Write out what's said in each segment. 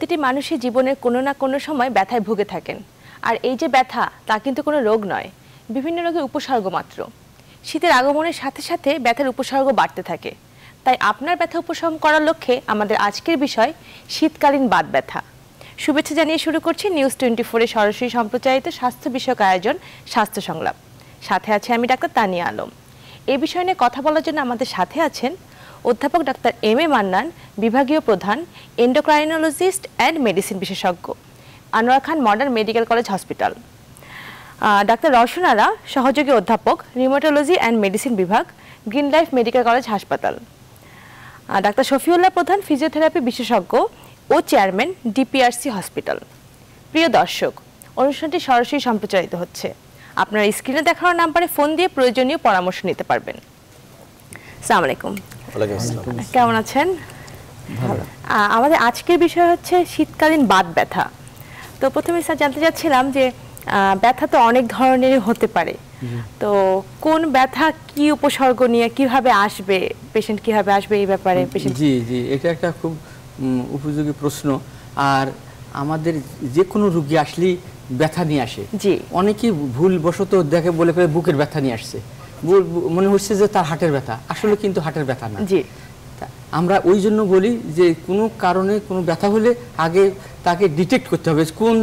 প্রতিটি মানুষই জীবনের কোনো না কোনো সময় ব্যথায় ভুগে থাকেন আর এই যে ব্যথা তা কিন্তু কোনো রোগ নয় বিভিন্ন রোগের উপসর্গ মাত্র শীতের আগমনের সাথে সাথে ব্যথার উপসর্গ বাড়তে থাকে তাই আপনার ব্যথা উপশম করার লক্ষ্যে আমাদের আজকের বিষয় শীতকালীন বাত ব্যথা শুভেচ্ছা জানিয়ে শুরু করছি নিউজ টোয়েন্টি ফোরে সরাসরি সম্প্রচারিত স্বাস্থ্য বিষয়ক আয়োজন স্বাস্থ্য সংলাপ সাথে আছে আমি ডাক্তার তানিয়া আলম এ বিষয় নিয়ে কথা বলার জন্য আমাদের সাথে আছেন অধ্যাপক ডাক্তার এম এ মান্নান বিভাগীয় প্রধান এন্ডোক্রাইনোলজিস্ট অ্যান্ড মেডিসিন বিশেষজ্ঞ Anwar Khan modern medical college hospital ডাক্তার আরা সহযোগী অধ্যাপক রিমোটোলজি অ্যান্ড মেডিসিন বিভাগ গ্রিন লাইফ মেডিকেল কলেজ হাসপাতাল ডাক্তার শফিউল্লাহ প্রধান ফিজিওথেরাপি বিশেষজ্ঞ ও চেয়ারম্যান ডিপিআরসি হসপিটাল প্রিয় দর্শক অনুষ্ঠানটি সরাসরি সম্প্রচারিত হচ্ছে আপনার স্ক্রিনে দেখানোর নাম্বারে ফোন দিয়ে প্রয়োজনীয় পরামর্শ নিতে পারবেন সালাম আলাইকুম কেমন আছেন আমাদের আজকের বিষয় হচ্ছে শীতকালীন বাত ব্যথা তো প্রথমে স্যার জানতে চাচ্ছিলাম যে ব্যথা তো অনেক ধরনের হতে পারে তো কোন ব্যথা কি উপসর্গ নিয়ে কিভাবে আসবে পেশেন্ট কিভাবে আসবে এই ব্যাপারে জি জি এটা একটা খুব উপযোগী প্রশ্ন আর আমাদের যে কোনো রুগী আসলেই ব্যথা নিয়ে আসে জি অনেকেই ভুলবশত দেখে বলে বুকের ব্যথা নিয়ে আসছে মনে হচ্ছে যে তার হাটের ব্যথা আসলে কিন্তু হাটের ব্যথা না জি আমরা ওই জন্য বলি যে কোনো কারণে কোনো ব্যথা হলে আগে তাকে ডিটেক্ট করতে হবে কোন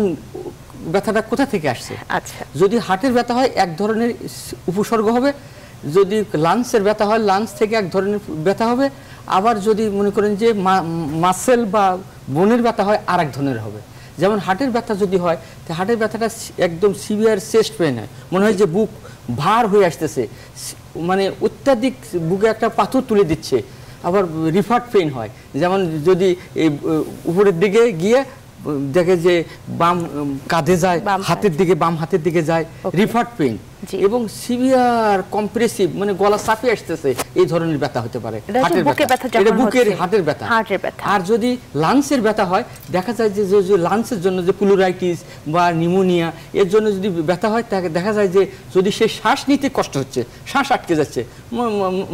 ব্যথাটা কোথা থেকে আসছে আচ্ছা যদি হাটের ব্যথা হয় এক ধরনের উপসর্গ হবে যদি লাংসের ব্যথা হয় লাংস থেকে এক ধরনের ব্যথা হবে আবার যদি মনে করেন যে মাসেল বা বোনের ব্যথা হয় আর এক ধরনের হবে যেমন হাটের ব্যথা যদি হয় তো ব্যথাটা একদম সিভিয়ার চেস্ট পেন হয় মনে হয় যে বুক ভার হয়ে আসতেছে মানে অত্যাধিক বুকে একটা পাথর তুলে দিচ্ছে আবার রিফার্ট পেন হয় যেমন যদি উপরের দিকে গিয়ে দেখে যে বাম কাঁধে যায় হাতের দিকে বাম হাতের দিকে যায় রিফার্ট পেইন এবং সিভিয়ার কম্প্রেসিভ মানে গলা চাপে আসতেছে এই ধরনের ব্যথা হতে পারে হাটের ব্যথা বুকের হাটের ব্যথা হাটের ব্যথা আর যদি লাংসের ব্যথা হয় দেখা যায় যে যে লাংসের জন্য যে প্লুরাইটিস বা নিউমোনিয়া এর জন্য যদি ব্যথা হয় তাকে দেখা যায় যে যদি সে শ্বাস নিতে কষ্ট হচ্ছে শ্বাস আটকে যাচ্ছে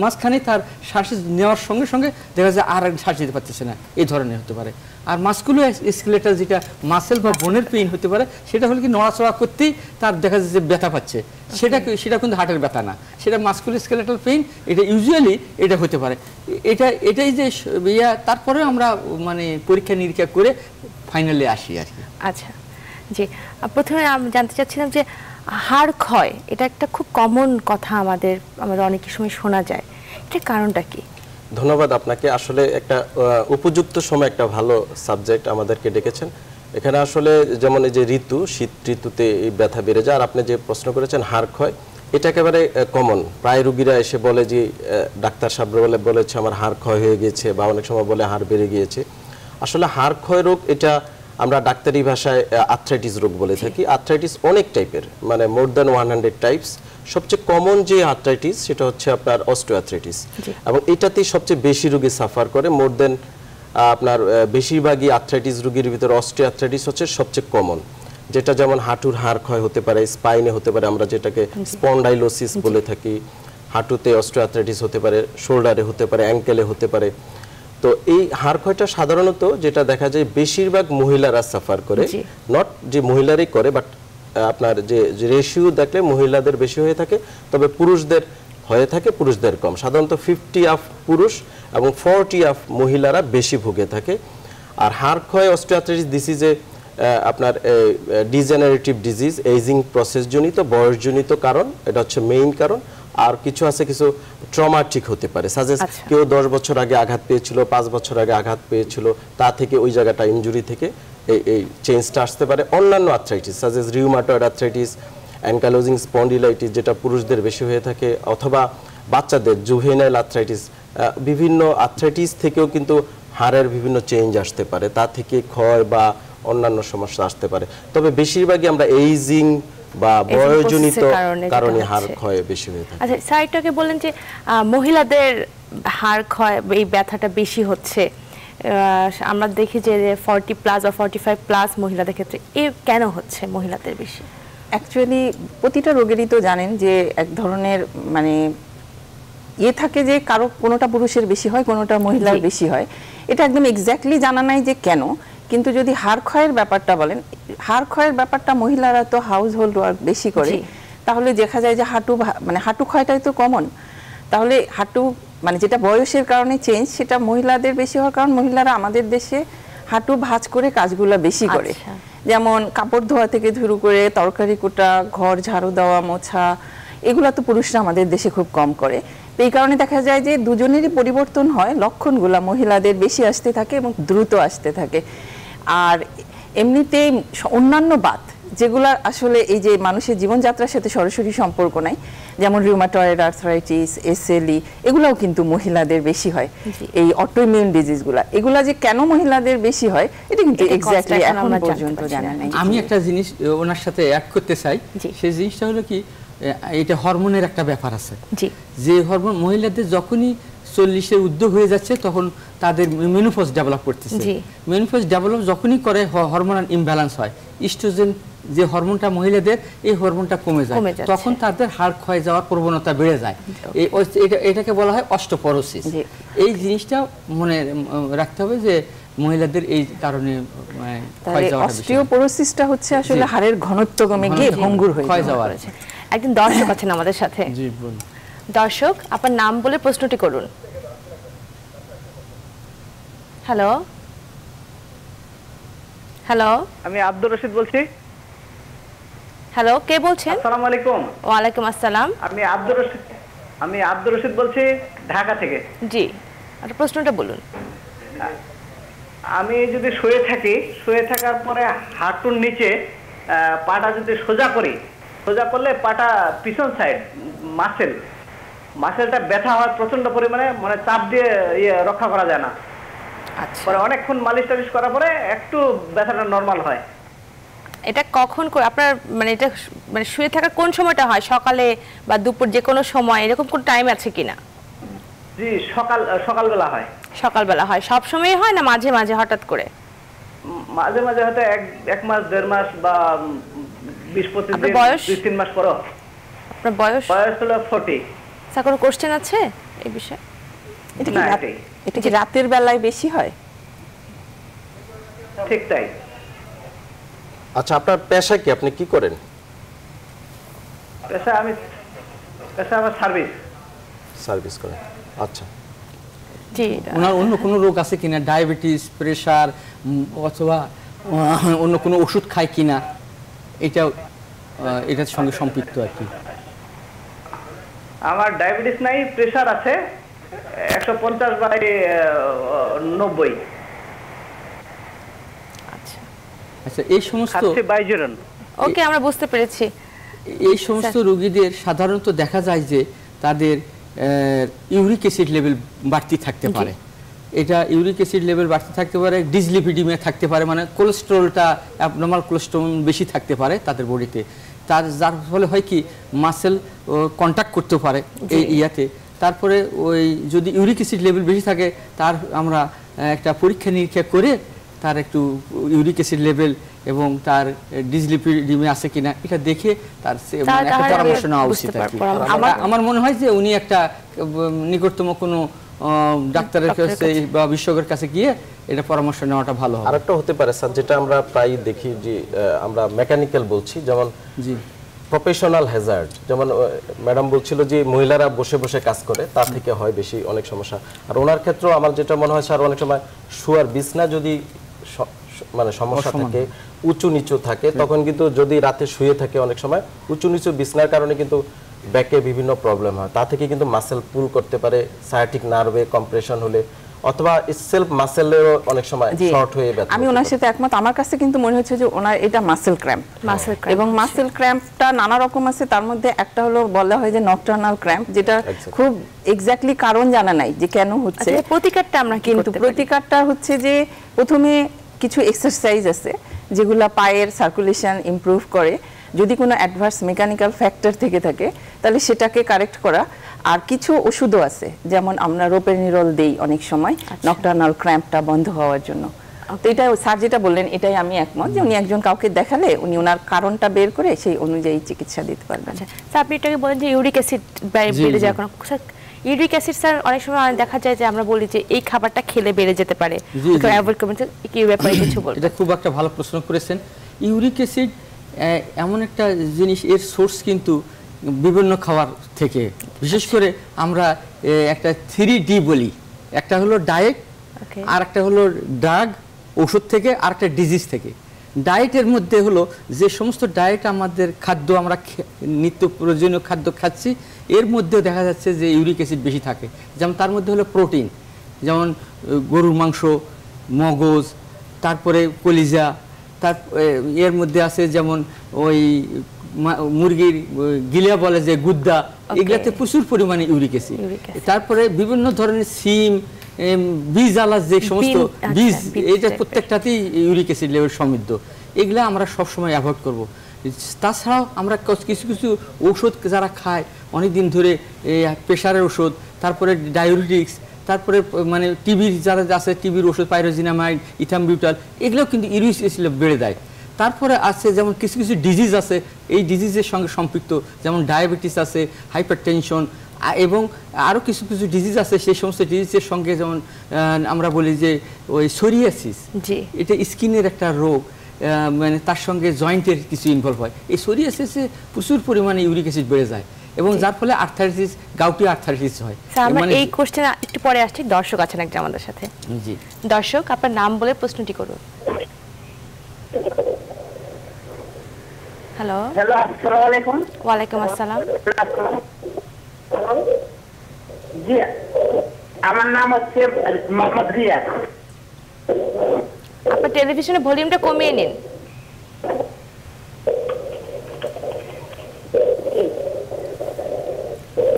মাঝখানে তার শ্বাস নেওয়ার সঙ্গে সঙ্গে দেখা যায় আর শ্বাস নিতে পারতেছে না এই ধরনের হতে পারে আর মাস্কুলো স্কেলেটাল যেটা মাসেল বা বোনের পেইন হতে পারে সেটা হলে কি নড়াচড়া করতেই তার দেখা যায় যে ব্যথা পাচ্ছে সেটা সেটা কিন্তু হার্টের ব্যথা না সেটা মাস্কুল স্কেলেটাল পেইন এটা ইউজুয়ালি এটা হতে পারে এটা এটাই যে ইয়া তারপরে আমরা মানে পরীক্ষা নিরীক্ষা করে ফাইনালে আসি আর কি আচ্ছা জি প্রথমে আমি জানতে চাচ্ছিলাম যে হাড় ক্ষয় এটা একটা খুব কমন কথা আমাদের আমাদের অনেক সময় শোনা যায় এটা কারণটা কি ধন্যবাদ আপনাকে আসলে একটা উপযুক্ত সময় একটা ভালো সাবজেক্ট আমাদেরকে ডেকেছেন এখানে আসলে যেমন এই যে ঋতু শীত ঋতুতে এই ব্যথা বেড়ে যায় আর আপনি যে প্রশ্ন করেছেন হাড় ক্ষয় এটা একেবারে কমন প্রায় রুগীরা এসে বলে যে ডাক্তার সাহেব বলে বলেছে আমার হাড় ক্ষয় হয়ে গিয়েছে বা অনেক সময় বলে হাড় বেড়ে গিয়েছে আসলে হাড় ক্ষয় রোগ এটা আমরা ডাক্তারি ভাষায় আর্থ্রাইটিস রোগ বলে থাকি আর্থ্রাইটিস অনেক টাইপের মানে more than one hundred types সবচেয়ে কমন যে আর্থ্রাইটিস সেটা হচ্ছে আপনার অস্ট্রো আর্থ্রাইটিস এবং এটাতেই সবচেয়ে বেশি রোগী সাফার করে মোর দেন আপনার বেশিরভাগই আর্থ্রাইটিস রোগীর ভিতরে অস্ট্রিয়াথ্রাইটিস হচ্ছে সবচেয়ে কমন যেটা যেমন হাঁটুর হাড় ক্ষয় হতে পারে স্পাইনে হতে পারে আমরা যেটাকে স্পন্ডাইলোসিস বলে থাকি হাঁটুতে অস্ট্রিয়ার্থ্রাইটিস হতে পারে শোল্ডারে হতে পারে অ্যাঙ্কেলে হতে পারে তো এই হাড় ক্ষয়টা সাধারণত যেটা দেখা যায় বেশিরভাগ মহিলারা সাফার করে নট যে মহিলারই করে বাট আপনার যে রেশিও দেখলে মহিলাদের বেশি হয়ে থাকে তবে পুরুষদের হয়ে থাকে পুরুষদের কম সাধারণত ফিফটি অফ পুরুষ এবং ফোরটি অফ মহিলারা বেশি ভুগে থাকে আর হার ক্ষয় অস্ট্রিয়াথ্রাইটিস ডিসিজে আপনার ডিজেনারেটিভ ডিজিজ এইজিং প্রসেসজনিত বয়সজনিত কারণ এটা হচ্ছে মেইন কারণ আর কিছু আছে কিছু ট্রমাটিক হতে পারে সাজেস্ট আচ্ছা। কেউ দশ বছর আগে আঘাত পেয়েছিল পাঁচ বছর আগে আঘাত পেয়েছিল তা থেকে ওই জায়গাটা ইঞ্জুরি থেকে এই এই চেঞ্জটা আসতে পারে অন্যান্য arthritis such as rheumatoid arthritis ankylosing spondylitis যেটা পুরুষদের বেশি হয়ে থাকে অথবা বাচ্চাদের জুভেনাইল আর্থ্রাইটিস বিভিন্ন আর্থ্রাইটিস থেকেও কিন্তু হাড়ের বিভিন্ন চেঞ্জ আসতে পারে তা থেকে ক্ষয় বা অন্যান্য সমস্যা আসতে পারে তবে বেশিরভাগই আমরা এইজিং বা বয়োজনিত কারণে হাড় ক্ষয় বেশি হয়ে থাকে আচ্ছা স্যার এটাকে বলেন যে মহিলাদের হাড় ক্ষয় এই ব্যথাটা বেশি হচ্ছে আমরা দেখি যে ফর্টি প্লাস বা ফর্টি ফাইভ প্লাস মহিলাদের ক্ষেত্রে এ কেন হচ্ছে মহিলাদের বেশি অ্যাকচুয়ালি প্রতিটা রোগেরই তো জানেন যে এক ধরনের মানে ইয়ে থাকে যে কারো কোনোটা পুরুষের বেশি হয় কোনোটা মহিলার বেশি হয় এটা একদম এক্স্যাক্টলি জানা নাই যে কেন কিন্তু যদি হাড় ক্ষয়ের ব্যাপারটা বলেন হাড় ক্ষয়ের ব্যাপারটা মহিলারা তো হাউস হোল্ড ওয়ার্ক বেশি করে তাহলে দেখা যায় যে হাঁটু মানে হাঁটু ক্ষয়টাই তো কমন তাহলে হাঁটু মানে যেটা বয়সের কারণে চেঞ্জ সেটা মহিলাদের বেশি হওয়ার কারণ মহিলারা আমাদের দেশে হাঁটু ভাঁজ করে কাজগুলো বেশি করে আচ্ছা। যেমন কাপড় ধোয়া থেকে শুরু করে তরকারি কোটা ঘর ঝাড়ু দেওয়া মোছা এগুলো তো পুরুষরা আমাদের দেশে খুব কম করে এই কারণে দেখা যায় যে দুজনেরই পরিবর্তন হয় লক্ষণগুলো মহিলাদের বেশি আসতে থাকে এবং দ্রুত আসতে থাকে আর এমনিতেই অন্যান্য বাত যেগুলো আসলে এই যে মানুষের জীবনযাত্রার সাথে সরাসরি সম্পর্ক নাই যেমন রিউমাটয়েড আর্থরাইটিস এসএলই এগুলাও কিন্তু মহিলাদের বেশি হয় এই অটোইমিউন ডিজিজগুলো এগুলো যে কেন মহিলাদের বেশি হয় এটা কিন্তু এক্স্যাক্টলি এখন পর্যন্ত জানা নেই আমি একটা জিনিস ওনার সাথে অ্যাড করতে চাই সেই জিনিসটা হলো কি এটা হরমোনের একটা ব্যাপার আছে যে হরমোন মহিলাদের যখনই চল্লিশের উদ্যোগ হয়ে যাচ্ছে তখন তাদের মেনুফোস ডেভেলপ করতেছে মেনুফোস ডেভেলপ যখনই করে হরমোনাল ইমব্যালেন্স হয় ইস্ট্রোজেন যে হরমোনটা মহিলাদের এই হরমোনটা কমে যায় তখন তাদের হাড় ক্ষয় যাওয়ার প্রবণতা বেড়ে যায় এই এটাকে বলা হয় অষ্টপরোসিস এই জিনিসটা মনে রাখতে হবে যে মহিলাদের এই কারণে অস্টিওপোরোসিসটা হচ্ছে আসলে হাড়ের ঘনত্ব কমে গিয়ে ভঙ্গুর হয়ে ক্ষয় যাওয়ার আছে একজন দর্শক আছেন আমাদের সাথে জি বলুন দর্শক আপনার নাম বলে প্রশ্নটি করুন হ্যালো হ্যালো আমি আব্দুর রশিদ বলছি হ্যালো কে বলছেন আসসালামু আলাইকুম ওয়া আলাইকুম আসসালাম আমি আব্দুর রশিদ আমি আব্দুর রশিদ বলছি ঢাকা থেকে জি আপনার প্রশ্নটা বলুন আমি যদি শুয়ে থাকি শুয়ে থাকার পরে হাঁটুর নিচে পাটা যদি সোজা করি সোজা করলে পাটা পিছন সাইড মাসেল মাসেলটা ব্যথা হয় প্রচন্ড পরিমাণে মানে চাপ দিয়ে ইয়ে রক্ষা করা যায় না আচ্ছা। পরে অনেকক্ষণ মালিশ টালিশ করার পরে একটু ব্যথাটা নর্মাল হয় এটা কখন আপনার মানে এটা মানে শুয়ে থাকা কোন সময়টা হয় সকালে বা দুপুর যে কোনো সময় এরকম কোন টাইম আছে কিনা জি সকাল সকালবেলা হয় সকালবেলা হয় সব সময় হয় না মাঝে মাঝে হঠাৎ করে মাঝে মাঝে হয়তো এক এক মাস দেড় মাস বা বিশ পঁচিশ দিন দুই তিন মাস পর আপনার বয়স বয়স হলো ফোর্টি স্যার কোনো কোশ্চেন আছে এই বিষয়ে এটা কি রাতের বেলায় বেশি হয় ঠিক তাই আচ্ছা আপনার পেশা কি আপনি কি করেন পেশা আমি পেশা আমার সার্ভিস সার্ভিস করেন আচ্ছা জি ওনার অন্য কোনো রোগ আছে কিনা ডায়াবেটিস প্রেসার অথবা অন্য কোনো ওষুধ খায় কিনা এটা এটার সঙ্গে সম্পৃক্ত আর কি আমার ডায়াবেটিস নাই প্রেসার আছে একশো পঞ্চাশ বাই নব্বই আচ্ছা এই সমস্ত ওকে আমরা বুঝতে পেরেছি এই সমস্ত রোগীদের সাধারণত দেখা যায় যে তাদের ইউরিক অ্যাসিড লেভেল বাড়তি থাকতে পারে এটা ইউরিক অ্যাসিড লেভেল বাড়তে থাকতে পারে ডিসলিপিডিমিয়া থাকতে পারে মানে কোলেস্ট্রলটা অ্যাবনর্মাল কোলেস্ট্রল বেশি থাকতে পারে তাদের বডিতে তার যার ফলে হয় কি মাসেল কন্ট্যাক্ট করতে পারে এই ইয়াতে তারপরে ওই যদি ইউরিক অ্যাসিড লেভেল বেশি থাকে তার আমরা একটা পরীক্ষা নিরীক্ষা করে তার একটু ইউরিক অ্যাসিড লেভেল এবং তার ডিসলিপিড আছে কিনা এটা দেখে তার মানে একটা পরামর্শ নেওয়া উচিত আমার মনে হয় যে উনি একটা নিকটতম কোনো ডাক্তারের কাছে বা বিশেষজ্ঞের কাছে গিয়ে এটা পরামর্শ নেওয়াটা ভালো হবে আরেকটা হতে পারে স্যার যেটা আমরা প্রায় দেখি যে আমরা মেকানিক্যাল বলছি যেমন জি প্রফেশনাল হ্যাজার্ড যেমন ম্যাডাম বলছিল যে মহিলারা বসে বসে কাজ করে তার থেকে হয় বেশি অনেক সমস্যা আর ওনার ক্ষেত্রেও আমার যেটা মনে হয় স্যার অনেক সময় শুয়ার বিছনা যদি মানে সমস্যা থাকে উঁচু নিচু থাকে তখন কিন্তু যদি রাতে শুয়ে থাকে অনেক সময় উঁচু নিচু বিছনার কারণে কিন্তু ব্যাকে বিভিন্ন প্রবলেম হয় তা থেকে কিন্তু মাসেল পুল করতে পারে সায়াটিক নার্ভে কম্প্রেশন হলে অথবা সেলফ অনেক সময় শর্ট হয়ে আমি ওনার সাথে একমত আমার কাছে কিন্তু মনে হচ্ছে যে ওনার এটা মাসেল ক্র্যাম্প মাসেল এবং মাসেল ক্র্যাম্পটা নানা রকম আছে তার মধ্যে একটা হলো বলা হয় যে নকটার্নাল ক্র্যাম্প যেটা খুব এক্স্যাক্টলি কারণ জানা নাই যে কেন হচ্ছে আচ্ছা, প্রতিকারটা আমরা কিন্তু প্রতিকারটা হচ্ছে যে প্রথমে কিছু এক্সারসাইজ আছে যেগুলো পায়ের সার্কুলেশন ইম্প্রুভ করে যদি কোনো অ্যাডভার্স মেকানিক্যাল ফ্যাক্টর থেকে থাকে তাহলে সেটাকে কারেক্ট করা আর কিছু ওষুধও আছে যেমন আমরা রোপের নিরল দেই অনেক সময় নকটার্নাল আচ্ছা। ক্র্যাম্পটা বন্ধ হওয়ার জন্য তো এটা স্যার যেটা বললেন এটাই আমি একমত যে উনি একজন কাউকে দেখালে উনি ওনার কারণটা বের করে সেই অনুযায়ী চিকিৎসা দিতে পারবেন স্যার আচ্ছা। আপনি এটাকে বলেন যে ইউরিক অ্যাসিড বেড়ে যাওয়ার ইউরিক অ্যাসিড স্যার অনেক সময় দেখা যায় যে আমরা বলি যে এই খাবারটা খেলে বেড়ে যেতে পারে অ্যাভয়েড করবেন কি ব্যাপারে কিছু বলবেন এটা খুব একটা ভালো প্রশ্ন করেছেন ইউরিক অ্যাসিড এমন একটা জিনিস এর সোর্স কিন্তু বিভিন্ন খাবার থেকে বিশেষ করে আমরা একটা থ্রি ডি বলি একটা হলো ডায়েট আর একটা হলো ড্রাগ ওষুধ থেকে আর একটা ডিজিজ থেকে ডায়েটের মধ্যে হলো যে সমস্ত ডায়েট আমাদের খাদ্য আমরা নিত্য প্রয়োজনীয় খাদ্য খাচ্ছি এর মধ্যে দেখা যাচ্ছে যে ইউরিক অ্যাসিড বেশি থাকে যেমন তার মধ্যে হলো প্রোটিন যেমন গরুর মাংস মগজ তারপরে কলিজা তার এর মধ্যে আছে যেমন ওই মুরগির গিলিয়া বলে যে গুদ্দা এগুলাতে প্রচুর পরিমাণে ইউরিক অ্যাসিড তারপরে বিভিন্ন ধরনের সিম বীজ আলাস যে সমস্ত আচ্ছা, বীজ এইটা প্রত্যেকটাতেই ইউরিক অ্যাসিড লেভেল সমৃদ্ধ এগুলা আমরা সবসময় অ্যাভয়েড করবো তাছাড়াও আমরা কিছু কিছু ওষুধ যারা খায় অনেক দিন ধরে প্রেশারের ওষুধ তারপরে ডায়াবেটিক্স তারপরে মানে টিভির যারা আছে টিভির ওষুধ পাইরোজিনামাইড ইথামবিউটাল এগুলো কিন্তু ইউরিসিল বেড়ে দেয় তারপরে আছে যেমন কিছু কিছু ডিজিজ আছে এই ডিজিজের সঙ্গে সম্পৃক্ত যেমন ডায়াবেটিস আছে হাইপার টেনশন এবং আরও কিছু কিছু ডিজিজ আছে সেই সমস্ত ডিজিজের সঙ্গে যেমন আমরা বলি যে ওই সোরিয়াসিস এটা স্কিনের একটা রোগ মানে তার সঙ্গে জয়েন্টের কিছু ইনভলভ হয় এই সোরিয়াসিসে প্রচুর পরিমাণে ইউরিক অ্যাসিড বেড়ে যায় এবং যার ফলে আর্থারাইটিস গাউটি আর্থারাইটিস হয় মানে এই কোশ্চেন একটু পরে আসছি দর্শক আছেন একজন আমাদের সাথে জি দর্শক আপনার নাম বলে প্রশ্নটি করুন হ্যালো হ্যালো আসসালামু আলাইকুম ওয়া আলাইকুম আসসালাম জি আমার নাম হচ্ছে মোহাম্মদ রিয়াজ আপনার টেলিভিশনের ভলিউমটা কমিয়ে নিন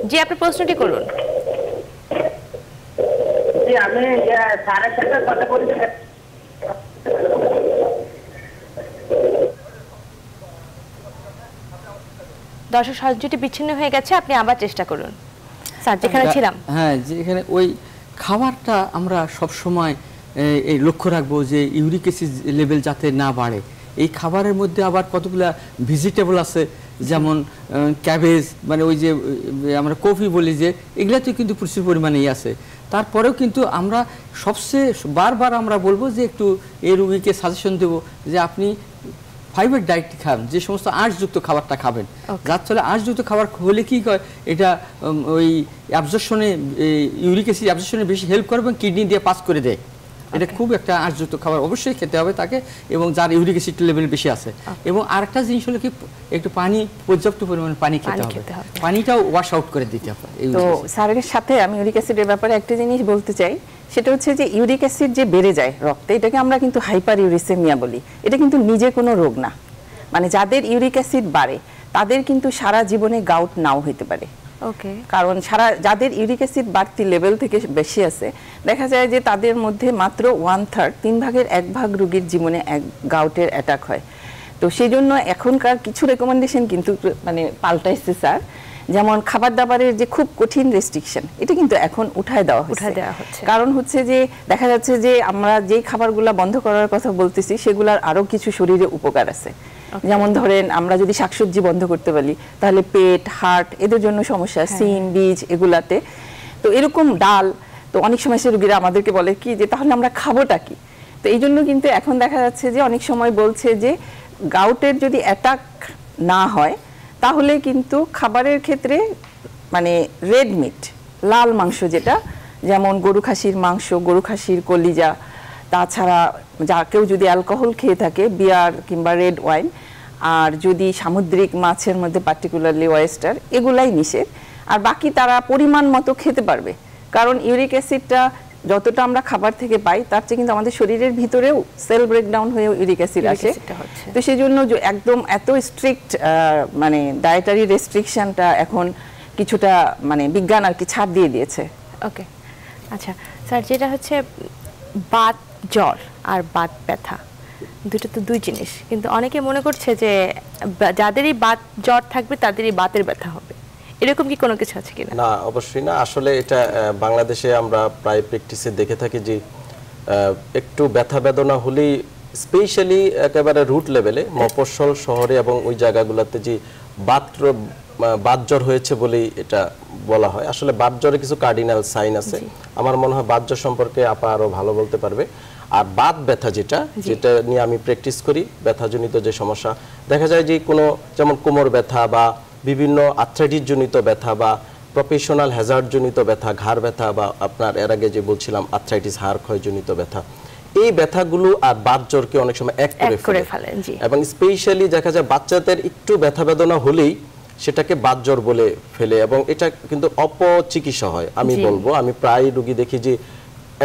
জি আপনি প্রশ্নটি করুন আমি সাড়ে চারটার দর্শক সাহায্যটি বিচ্ছিন্ন হয়ে গেছে আপনি আবার চেষ্টা করুন স্যার যেখানে ছিলাম হ্যাঁ যেখানে ওই খাবারটা আমরা সব সময় এই লক্ষ্য রাখবো যে ইউরিক অ্যাসিড লেভেল যাতে না বাড়ে এই খাবারের মধ্যে আবার কতগুলা ভেজিটেবল আছে যেমন ক্যাবেজ মানে ওই যে আমরা কফি বলি যে এগুলাতেও কিন্তু প্রচুর পরিমাণেই ইয়ে আছে তারপরেও কিন্তু আমরা সবচেয়ে বারবার আমরা বলবো যে একটু এই রুগীকে সাজেশন দেব যে আপনি ফাইবার ডায়েট খান যে সমস্ত আঁশযুক্ত খাবারটা খাবেন যার ফলে আঁশযুক্ত খাবার হলে কি হয় এটা ওই অ্যাবজর্শনে ইউরিক অ্যাসিড অ্যাবজর্শনে বেশি হেল্প করে এবং কিডনি দিয়ে পাস করে দেয় এটা খুব একটা আঁশযুক্ত খাবার অবশ্যই খেতে হবে তাকে এবং যার ইউরিক অ্যাসিড লেভেল বেশি আছে এবং আরেকটা জিনিস হলো কি একটু পানি পর্যাপ্ত পরিমাণে পানি খেতে হবে পানিটাও ওয়াশ আউট করে দিতে হবে তো স্যারের সাথে আমি ইউরিক অ্যাসিডের ব্যাপারে একটা জিনিস বলতে চাই সেটা হচ্ছে যে ইউরিক অ্যাসিড যে বেড়ে যায় রক্তে এটাকে আমরা কিন্তু হাইপার ইউরিসেমিয়া বলি এটা কিন্তু নিজে কোনো রোগ না মানে যাদের ইউরিক অ্যাসিড বাড়ে তাদের কিন্তু সারা জীবনে গাউট নাও হতে পারে কারণ সারা যাদের ইউরিক অ্যাসিড বাড়তি লেভেল থেকে বেশি আছে দেখা যায় যে তাদের মধ্যে মাত্র ওয়ান থার্ড তিন ভাগের এক ভাগ রুগীর জীবনে এক গাউটের অ্যাটাক হয় তো সেই জন্য এখনকার কিছু রেকমেন্ডেশন কিন্তু মানে পাল্টাইছে স্যার যেমন খাবার দাবারের যে খুব কঠিন রেস্ট্রিকশন এটা কিন্তু এখন উঠায় দেওয়া হচ্ছে দেওয়া হচ্ছে কারণ হচ্ছে যে দেখা যাচ্ছে যে আমরা যেই খাবারগুলো বন্ধ করার কথা বলতেছি সেগুলোর আরও কিছু শরীরে উপকার আছে যেমন ধরেন আমরা যদি শাকসবজি বন্ধ করতে পারি তাহলে পেট হার্ট এদের জন্য সমস্যা হ্যাঁ। সিম বীজ এগুলাতে তো এরকম ডাল তো অনেক সময় সে রুগীরা আমাদেরকে বলে কি যে তাহলে আমরা খাবোটা কি তো এই জন্য কিন্তু এখন দেখা যাচ্ছে যে অনেক সময় বলছে যে গাউটের যদি অ্যাটাক না হয় তাহলে কিন্তু খাবারের ক্ষেত্রে মানে রেড মিট লাল মাংস যেটা যেমন গরু খাসির মাংস গরু খাসির কলিজা তাছাড়া মানে যা কেউ যদি অ্যালকোহল খেয়ে থাকে বিয়ার কিংবা রেড ওয়াইন আর যদি সামুদ্রিক মাছের মধ্যে পার্টিকুলারলি ওয়েস্টার এগুলাই নিষেধ আর বাকি তারা পরিমাণ মতো খেতে পারবে কারণ ইউরিক অ্যাসিডটা যতটা আমরা খাবার থেকে পাই তার চেয়ে কিন্তু আমাদের শরীরের ভিতরেও সেল ব্রেকডাউন হয়ে ইউরিক অ্যাসিড আসে তো সেই জন্য একদম এত স্ট্রিক্ট মানে ডায়েটারি রেস্ট্রিকশনটা এখন কিছুটা মানে বিজ্ঞান আর কি ছাড় দিয়ে দিয়েছে ওকে আচ্ছা স্যার যেটা হচ্ছে বাত জ্বর আর বাত ব্যথা দুটো তো দুই জিনিস কিন্তু অনেকে মনে করছে যে যাদেরই বাত জ্বর থাকবে তাদেরই বাতের ব্যথা হবে এরকম কি কোনো কিছু আছে কিনা না অবশ্যই না আসলে এটা বাংলাদেশে আমরা প্রায় প্র্যাকটিসে দেখে থাকি যে একটু ব্যথা বেদনা হলেই স্পেশালি একেবারে রুট লেভেলে মফস্বল শহরে এবং ওই জায়গাগুলোতে যে বাত্র জ্বর হয়েছে বলেই এটা বলা হয় আসলে বাত জ্বরে কিছু কার্ডিনাল সাইন আছে আমার মনে হয় জ্বর সম্পর্কে আপা আরও ভালো বলতে পারবে আর বাদ ব্যথা যেটা যেটা নিয়ে আমি প্র্যাকটিস করি ব্যথাজনিত যে সমস্যা দেখা যায় যে কোনো যেমন কোমর ব্যথা বা বিভিন্ন জনিত ব্যথা বা প্রফেশনাল জনিত ব্যথা ঘাড় ব্যথা বা আপনার এর আগে যে বলছিলাম আথ্রাইটিস হাড় ক্ষয়জনিত ব্যথা এই ব্যথাগুলো আর বাদ জ্বরকে অনেক সময় এক করে ফেলে এবং স্পেশালি দেখা যায় বাচ্চাদের একটু ব্যথা বেদনা হলেই সেটাকে বাদ জ্বর বলে ফেলে এবং এটা কিন্তু অপচিকিৎসা হয় আমি বলবো আমি প্রায় রুগী দেখি যে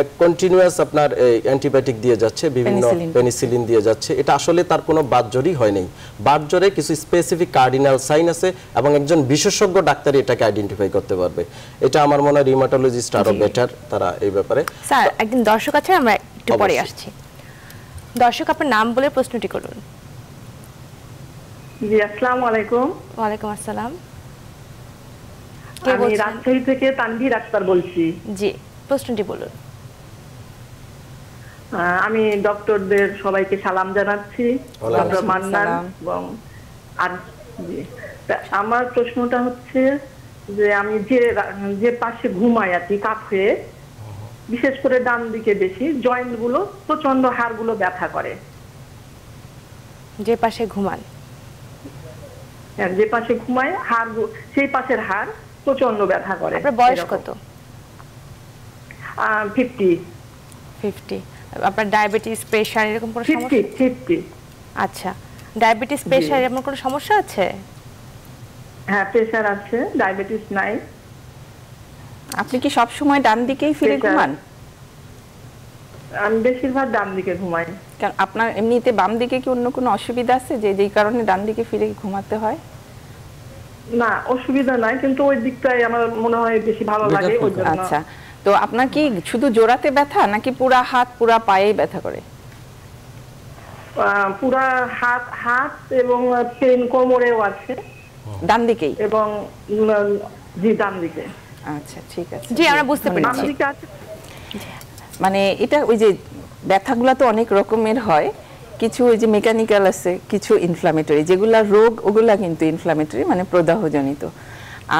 এক কন্টিনিউয়াস আপনার অ্যান্টিবায়োটিক দিয়ে যাচ্ছে বিভিন্ন পেনিসিলিন দিয়ে যাচ্ছে এটা আসলে তার কোনো বাতজ্বরই হয় নাই বাতজ্বরে কিছু স্পেসিফিক কার্ডিনাল সাইন আছে এবং একজন বিশেষজ্ঞ ডাক্তার এটাকে আইডেন্টিফাই করতে পারবে এটা আমার মনে হয় রিমাটোলজিস্ট আরো বেটার তারা এই ব্যাপারে স্যার একদিন দর্শক আছে আমরা একটু পরে আসছি দর্শক আপনার নাম বলে প্রশ্নটি করুন জি আসসালামু আলাইকুম ওয়া আলাইকুম আসসালাম আমি রাজশাহী থেকে তানভীর আক্তার বলছি জি প্রশ্নটি বলুন আমি ডক্টরদের সবাইকে সালাম জানাচ্ছি মান্নান এবং আর আমার প্রশ্নটা হচ্ছে যে আমি যে যে পাশে ঘুমাই আর কি কাত হয়ে বিশেষ করে ডান দিকে বেশি জয়েন্ট গুলো প্রচন্ড হাড় গুলো ব্যথা করে যে পাশে ঘুমান হ্যাঁ, যে পাশে ঘুমায় হাড় সেই পাশের হাড় প্রচন্ড ব্যথা করে বয়স কত ফিফটি ফিফটি আপনার ডায়াবেটিস প্রেসার এরকম কোনো সমস্যা আচ্ছা ডায়াবেটিস প্রেসার এমন কোনো সমস্যা আছে হ্যাঁ প্রেসার আছে ডায়াবেটিস নাই আপনি কি সব সময় ডান দিকেই ফিরে ঘুমান আমি বেশিরভাগ ডান দিকে ঘুমাই কারণ আপনার এমনিতে বাম দিকে কি অন্য কোনো অসুবিধা আছে যে যেই কারণে ডান দিকে ফিরে ঘুমাতে হয় না অসুবিধা নাই কিন্তু ওই দিকটাই আমার মনে হয় বেশি ভালো লাগে ওই জন্য আচ্ছা তো আপনার কি শুধু জোড়াতে ব্যথা নাকি পুরো হাত পুরো পায়েই ব্যথা করে পুরো হাত হাত এবং পেন কোমরেও আছে ডান দিকেই এবং জি ডান দিকে আচ্ছা ঠিক আছে জি আমরা বুঝতে পেরেছি মানে এটা ওই যে ব্যথাগুলো তো অনেক রকমের হয় কিছু ওই যে মেকানিক্যাল আছে কিছু ইনফ্লামেটরি যেগুলো রোগ ওগুলা কিন্তু ইনফ্লামেটরি মানে প্রদাহজনিত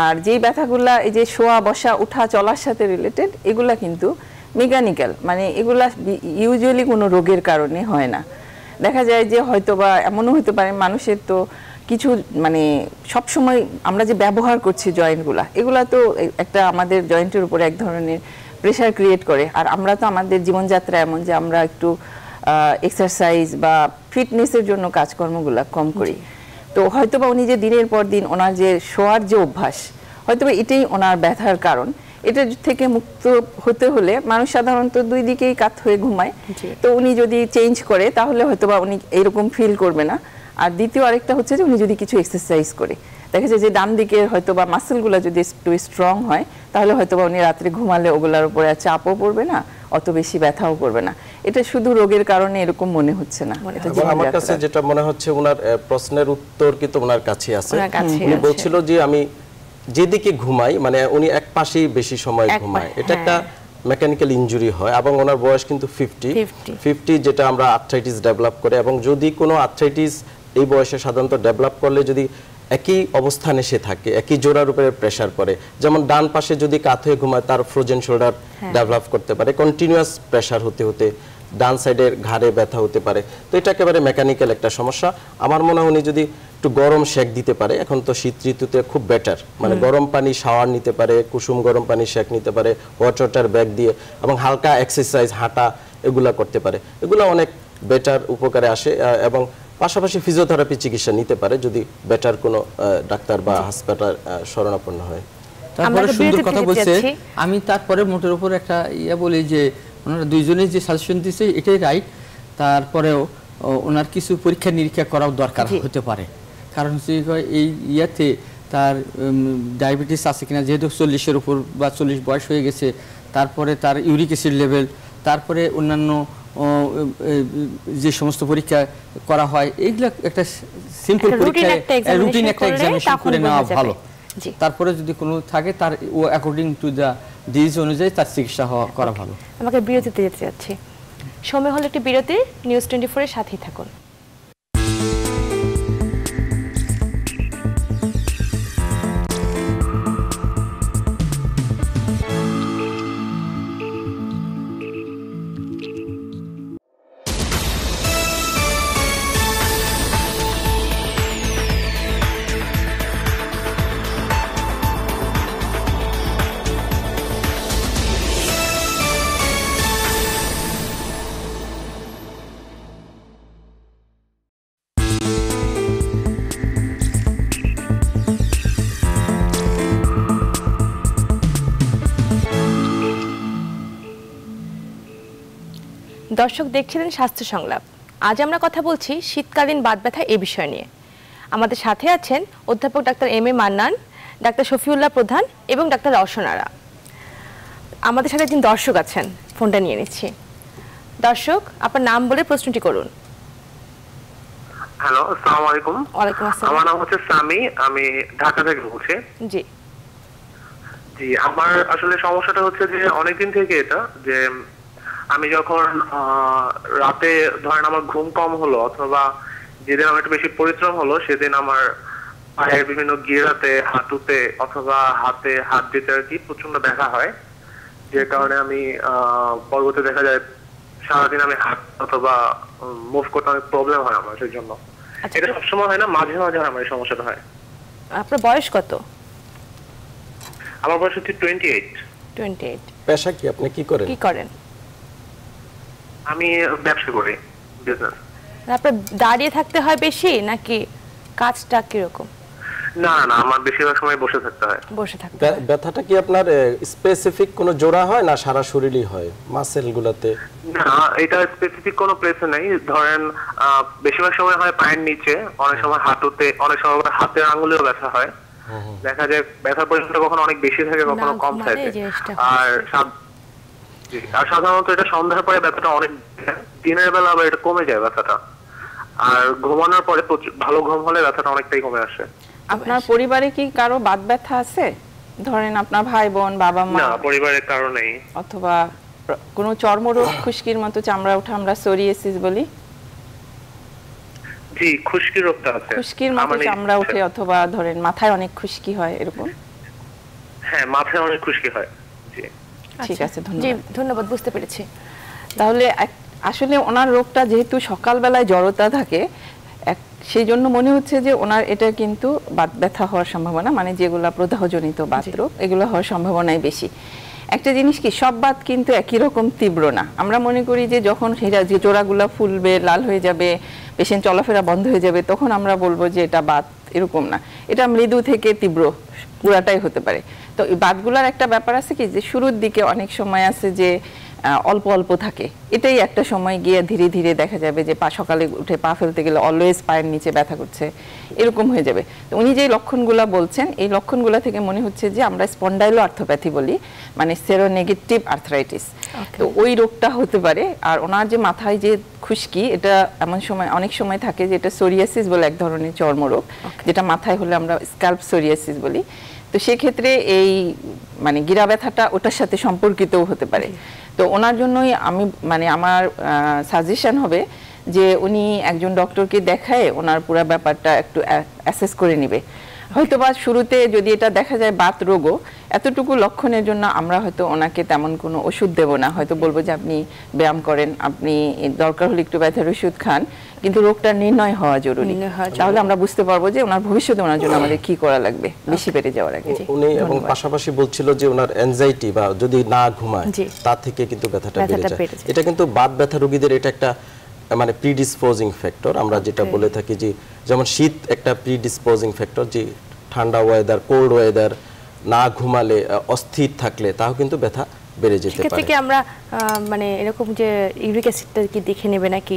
আর যেই ব্যথাগুলা এই যে শোয়া বসা উঠা চলার সাথে রিলেটেড এগুলা কিন্তু মেকানিক্যাল মানে এগুলা ইউজুয়ালি কোনো রোগের কারণে হয় না দেখা যায় যে হয়তো বা এমনও হতে পারে মানুষের তো কিছু মানে সব সময় আমরা যে ব্যবহার করছি জয়েন্টগুলা এগুলা তো একটা আমাদের জয়েন্টের উপরে এক ধরনের প্রেশার ক্রিয়েট করে আর আমরা তো আমাদের জীবনযাত্রা এমন যে আমরা একটু এক্সারসাইজ বা ফিটনেসের জন্য কাজকর্মগুলা কম করি তো হয়তোবা উনি যে দিনের পর দিন ওনার যে শোয়ার যে অভ্যাস বা এটাই ওনার ব্যথার কারণ এটা থেকে মুক্ত হতে হলে মানুষ সাধারণত দুই দিকেই কাত হয়ে ঘুমায় তো উনি যদি চেঞ্জ করে তাহলে হয়তোবা উনি এরকম ফিল করবে না আর দ্বিতীয় আরেকটা হচ্ছে যে উনি যদি কিছু এক্সারসাইজ করে দেখা যায় যে ডান দিকে হয়তো বা মাসেলগুলো যদি একটু স্ট্রং হয় তাহলে হয়তো বা উনি রাত্রে ঘুমালে ওগুলার উপরে চাপও পড়বে না অত বেশি ব্যথাও করবে না এটা শুধু রোগের কারণে এরকম মনে হচ্ছে না আমার কাছে যেটা মনে হচ্ছে ওনার প্রশ্নের উত্তর কিন্তু ওনার কাছে আছে উনি বলছিল যে আমি যেদিকে ঘুমাই মানে উনি এক পাশেই বেশি সময় ঘুমায় হ্যাঁ। এটা একটা মেকানিক্যাল ইঞ্জুরি হয় এবং ওনার বয়স কিন্তু ফিফটি ফিফটি যেটা আমরা আর্থ্রাইটিস ডেভেলপ করে এবং যদি কোনো আর্থ্রাইটিস এই বয়সে সাধারণত ডেভেলপ করলে যদি একই অবস্থানে সে থাকে একই জোড়ার উপরে প্রেসার পরে যেমন ডান পাশে যদি কাত হয়ে ঘুমায় তার ফ্রোজেন শোল্ডার ডেভেলপ করতে পারে কন্টিনিউয়াস প্রেসার হতে হতে ডান সাইডের ঘাড়ে ব্যথা হতে পারে তো এটা একেবারে মেকানিক্যাল একটা সমস্যা আমার মনে হয় উনি যদি একটু গরম শেক দিতে পারে এখন তো শীত ঋতুতে খুব বেটার মানে গরম পানি শাওয়ার নিতে পারে কুসুম গরম পানি শেক নিতে পারে হট ওয়াটার ব্যাগ দিয়ে এবং হালকা এক্সারসাইজ হাঁটা এগুলা করতে পারে এগুলো অনেক বেটার উপকারে আসে এবং পাশাপাশি ফিজিওথেরাপি চিকিৎসা নিতে পারে যদি বেটার কোনো ডাক্তার বা হাসপাতাল শরণাপন্ন হয় তারপরে সুন্দর কথা বলছে আমি তারপরে মোটের উপর একটা ইয়া বলি যে ওনারা দুইজনে যে সাজেশন দিয়েছে এটাই রাইট তারপরেও ওনার কিছু পরীক্ষা নিরীক্ষা করাও দরকার হতে পারে কারণ হচ্ছে এই ইয়াতে তার ডায়াবেটিস আছে কিনা যেহেতু চল্লিশের উপর বা চল্লিশ বয়স হয়ে গেছে তারপরে তার ইউরিক অ্যাসিড লেভেল তারপরে অন্যান্য যে সমস্ত পরীক্ষা করা হয় এগুলো একটা সিম্পল পরীক্ষা রুটিন একটা এক্সামিনেশন করে নেওয়া ভালো তারপরে যদি কোনো থাকে তার ও অ্যাকর্ডিং টু দ্য ডিজিজ অনুযায়ী তার চিকিৎসা হওয়া করা ভালো আমাকে বিরতিতে যেতে যাচ্ছি সময় হলো একটি বিরতি নিউজ টোয়েন্টি ফোরের সাথেই থাকুন দর্শক দেখছিলেন স্বাস্থ্য সংলাপ আজ আমরা কথা বলছি শীতকালীন বাদ ব্যথা এ বিষয় নিয়ে আমাদের সাথে আছেন অধ্যাপক ডাক্তার এম এ মান্নান ডাক্তার শফিউল্লাহ প্রধান এবং ডাক্তার রওশনারা আমাদের সাথে একজন দর্শক আছেন ফোনটা নিয়ে নিচ্ছি দর্শক আপনার নাম বলে প্রশ্নটি করুন হ্যালো আসসালামু আলাইকুম ওয়ালাইকুম আসসালাম আমার নাম হচ্ছে সামি আমি ঢাকা থেকে বলছি জি জি আমার আসলে সমস্যাটা হচ্ছে যে অনেকদিন থেকে এটা যে আমি যখন রাতে ধরেন আমার ঘুম কম হলো অথবা যেদিন আমার একটু বেশি পরিশ্রম হলো সেদিন আমার পায়ের বিভিন্ন গিয়েরাতে হাঁটুতে অথবা হাতে হাত দিতে আর কি প্রচন্ড ব্যথা হয় যে কারণে আমি পর্বতে দেখা যায় সারাদিন আমি হাত অথবা মুভ করতে অনেক প্রবলেম হয় আমার সেই জন্য আচ্ছা। এটা সবসময় হয় না মাঝে মাঝে আমার এই সমস্যাটা হয় আপনার বয়স কত আমার বয়স হচ্ছে টোয়েন্টি এইট টোয়েন্টি এইট পেশা কি আপনি কি করেন কি করেন আমি ব্যবসা করি বিজনেস আপনি দাঁড়িয়ে থাকতে হয় বেশি নাকি কাজটা কি রকম না না আমার বেশিরভাগ সময় বসে থাকতে হয় বসে থাকতে ব্যথাটা কি আপনার স্পেসিফিক কোনো জোড়া হয় না সারা শরীরই হয় মাসেল গুলাতে না এটা স্পেসিফিক কোনো প্লেসে নাই ধরেন বেশিরভাগ সময় হয় পায়ের নিচে অনেক সময় হাঁটুতে অনেক সময় হাতের আঙুলেও ব্যথা হয় দেখা যায় ব্যথা পরিমাণটা কখনো অনেক বেশি থাকে কখনো কম থাকে আর আর সাধারণত এটা সন্ধ্যার পরে ব্যথাটা অনেক দিনের বেলা আবার এটা কমে যায় ব্যথাটা আর ঘুমানোর পরে ভালো ঘুম হলে ব্যথাটা অনেকটাই কমে আসে আপনার পরিবারে কি কারো বাত ব্যথা আছে ধরেন আপনার ভাই বোন বাবা মা না পরিবারের কারো নেই অথবা কোনো চর্মরোগ খুশকির মতো চামড়া ওঠা আমরা সোরিয়াসিস বলি জি খুশকি রোগটা আছে খুশকির মতো চামড়া ওঠে অথবা ধরেন মাথায় অনেক খুশকি হয় এরকম হ্যাঁ মাথায় অনেক খুশকি হয় আচ্ছা, ঠিক আছে ধন্যবাদ ধন্যবাদ বুঝতে পেরেছি তাহলে আসলে ওনার রোগটা যেহেতু সকালবেলায় জড়তা থাকে সেই জন্য মনে হচ্ছে যে ওনার এটা কিন্তু বাত ব্যথা হওয়ার সম্ভাবনা মানে যেগুলো প্রদাহজনিত বাতরোগ এগুলো হওয়ার সম্ভাবনাই বেশি একটা জিনিস কি সব বাত কিন্তু একই রকম তীব্র না আমরা মনে করি যে যখন সেটা যে জোড়াগুলো ফুলবে লাল হয়ে যাবে পেশেন্ট চলাফেরা বন্ধ হয়ে যাবে তখন আমরা বলবো যে এটা বাত এরকম না এটা মৃদু থেকে তীব্র পুরাটাই হতে পারে তো এই বাদগুলার একটা ব্যাপার আছে কি যে শুরুর দিকে অনেক সময় আছে যে অল্প অল্প থাকে এটাই একটা সময় গিয়ে ধীরে ধীরে দেখা যাবে যে পা সকালে উঠে পা ফেলতে গেলে অলওয়েজ পায়ের নিচে ব্যথা করছে এরকম হয়ে যাবে তো উনি যে লক্ষণগুলো বলছেন এই লক্ষণগুলো থেকে মনে হচ্ছে যে আমরা স্পন্ডাইলো আর্থোপ্যাথি বলি মানে সেরো নেগেটিভ আর্থরাইটিস তো ওই রোগটা হতে পারে আর ওনার যে মাথায় যে খুশকি এটা এমন সময় অনেক সময় থাকে যে এটা সোরিয়াসিস বলে এক ধরনের চর্মরোগ যেটা মাথায় হলে আমরা স্ক্যাল্প সোরিয়াসিস বলি তো সেক্ষেত্রে এই মানে গিরা ব্যথাটা ওটার সাথে সম্পর্কিতও হতে পারে তো ওনার জন্যই আমি মানে আমার সাজেশন হবে যে উনি একজন ডক্টরকে দেখায় ওনার পুরো ব্যাপারটা একটু অ্যাসেস করে নিবে হয়তো বা শুরুতে যদি এটা দেখা যায় বাত রোগও এতটুকু লক্ষণের জন্য আমরা হয়তো ওনাকে তেমন কোনো ওষুধ দেব না হয়তো বলবো যে আপনি ব্যায়াম করেন আপনি দরকার হলে একটু ব্যথার ওষুধ খান কিন্তু রোগটা নির্ণয় হওয়া জরুরি তাহলে আমরা বুঝতে পারবো যে ওনার ভবিষ্যতে ওনার জন্য হ্যাঁ। আমাদের কি করা লাগবে বেশি বেড়ে আচ্ছা। যাওয়ার আগে উনি এবং পাশাপাশি বলছিল যে ওনার অ্যাংজাইটি বা যদি না ঘুমায় তা থেকে কিন্তু ব্যথাটা বেড়ে যায় এটা কিন্তু বাত ব্যথা রোগীদের এটা একটা মানে প্রিডিসপোজিং ফ্যাক্টর আমরা যেটা বলে থাকি যে যেমন শীত একটা প্রিডিসপোজিং ফ্যাক্টর যে ঠান্ডা ওয়েদার কোল্ড ওয়েদার না ঘুমালে অস্থির থাকলে তাও কিন্তু ব্যথা বেড়ে যেতে পারে থেকে আমরা মানে এরকম যে ইউরিক অ্যাসিডটা কি দেখে নেবে নাকি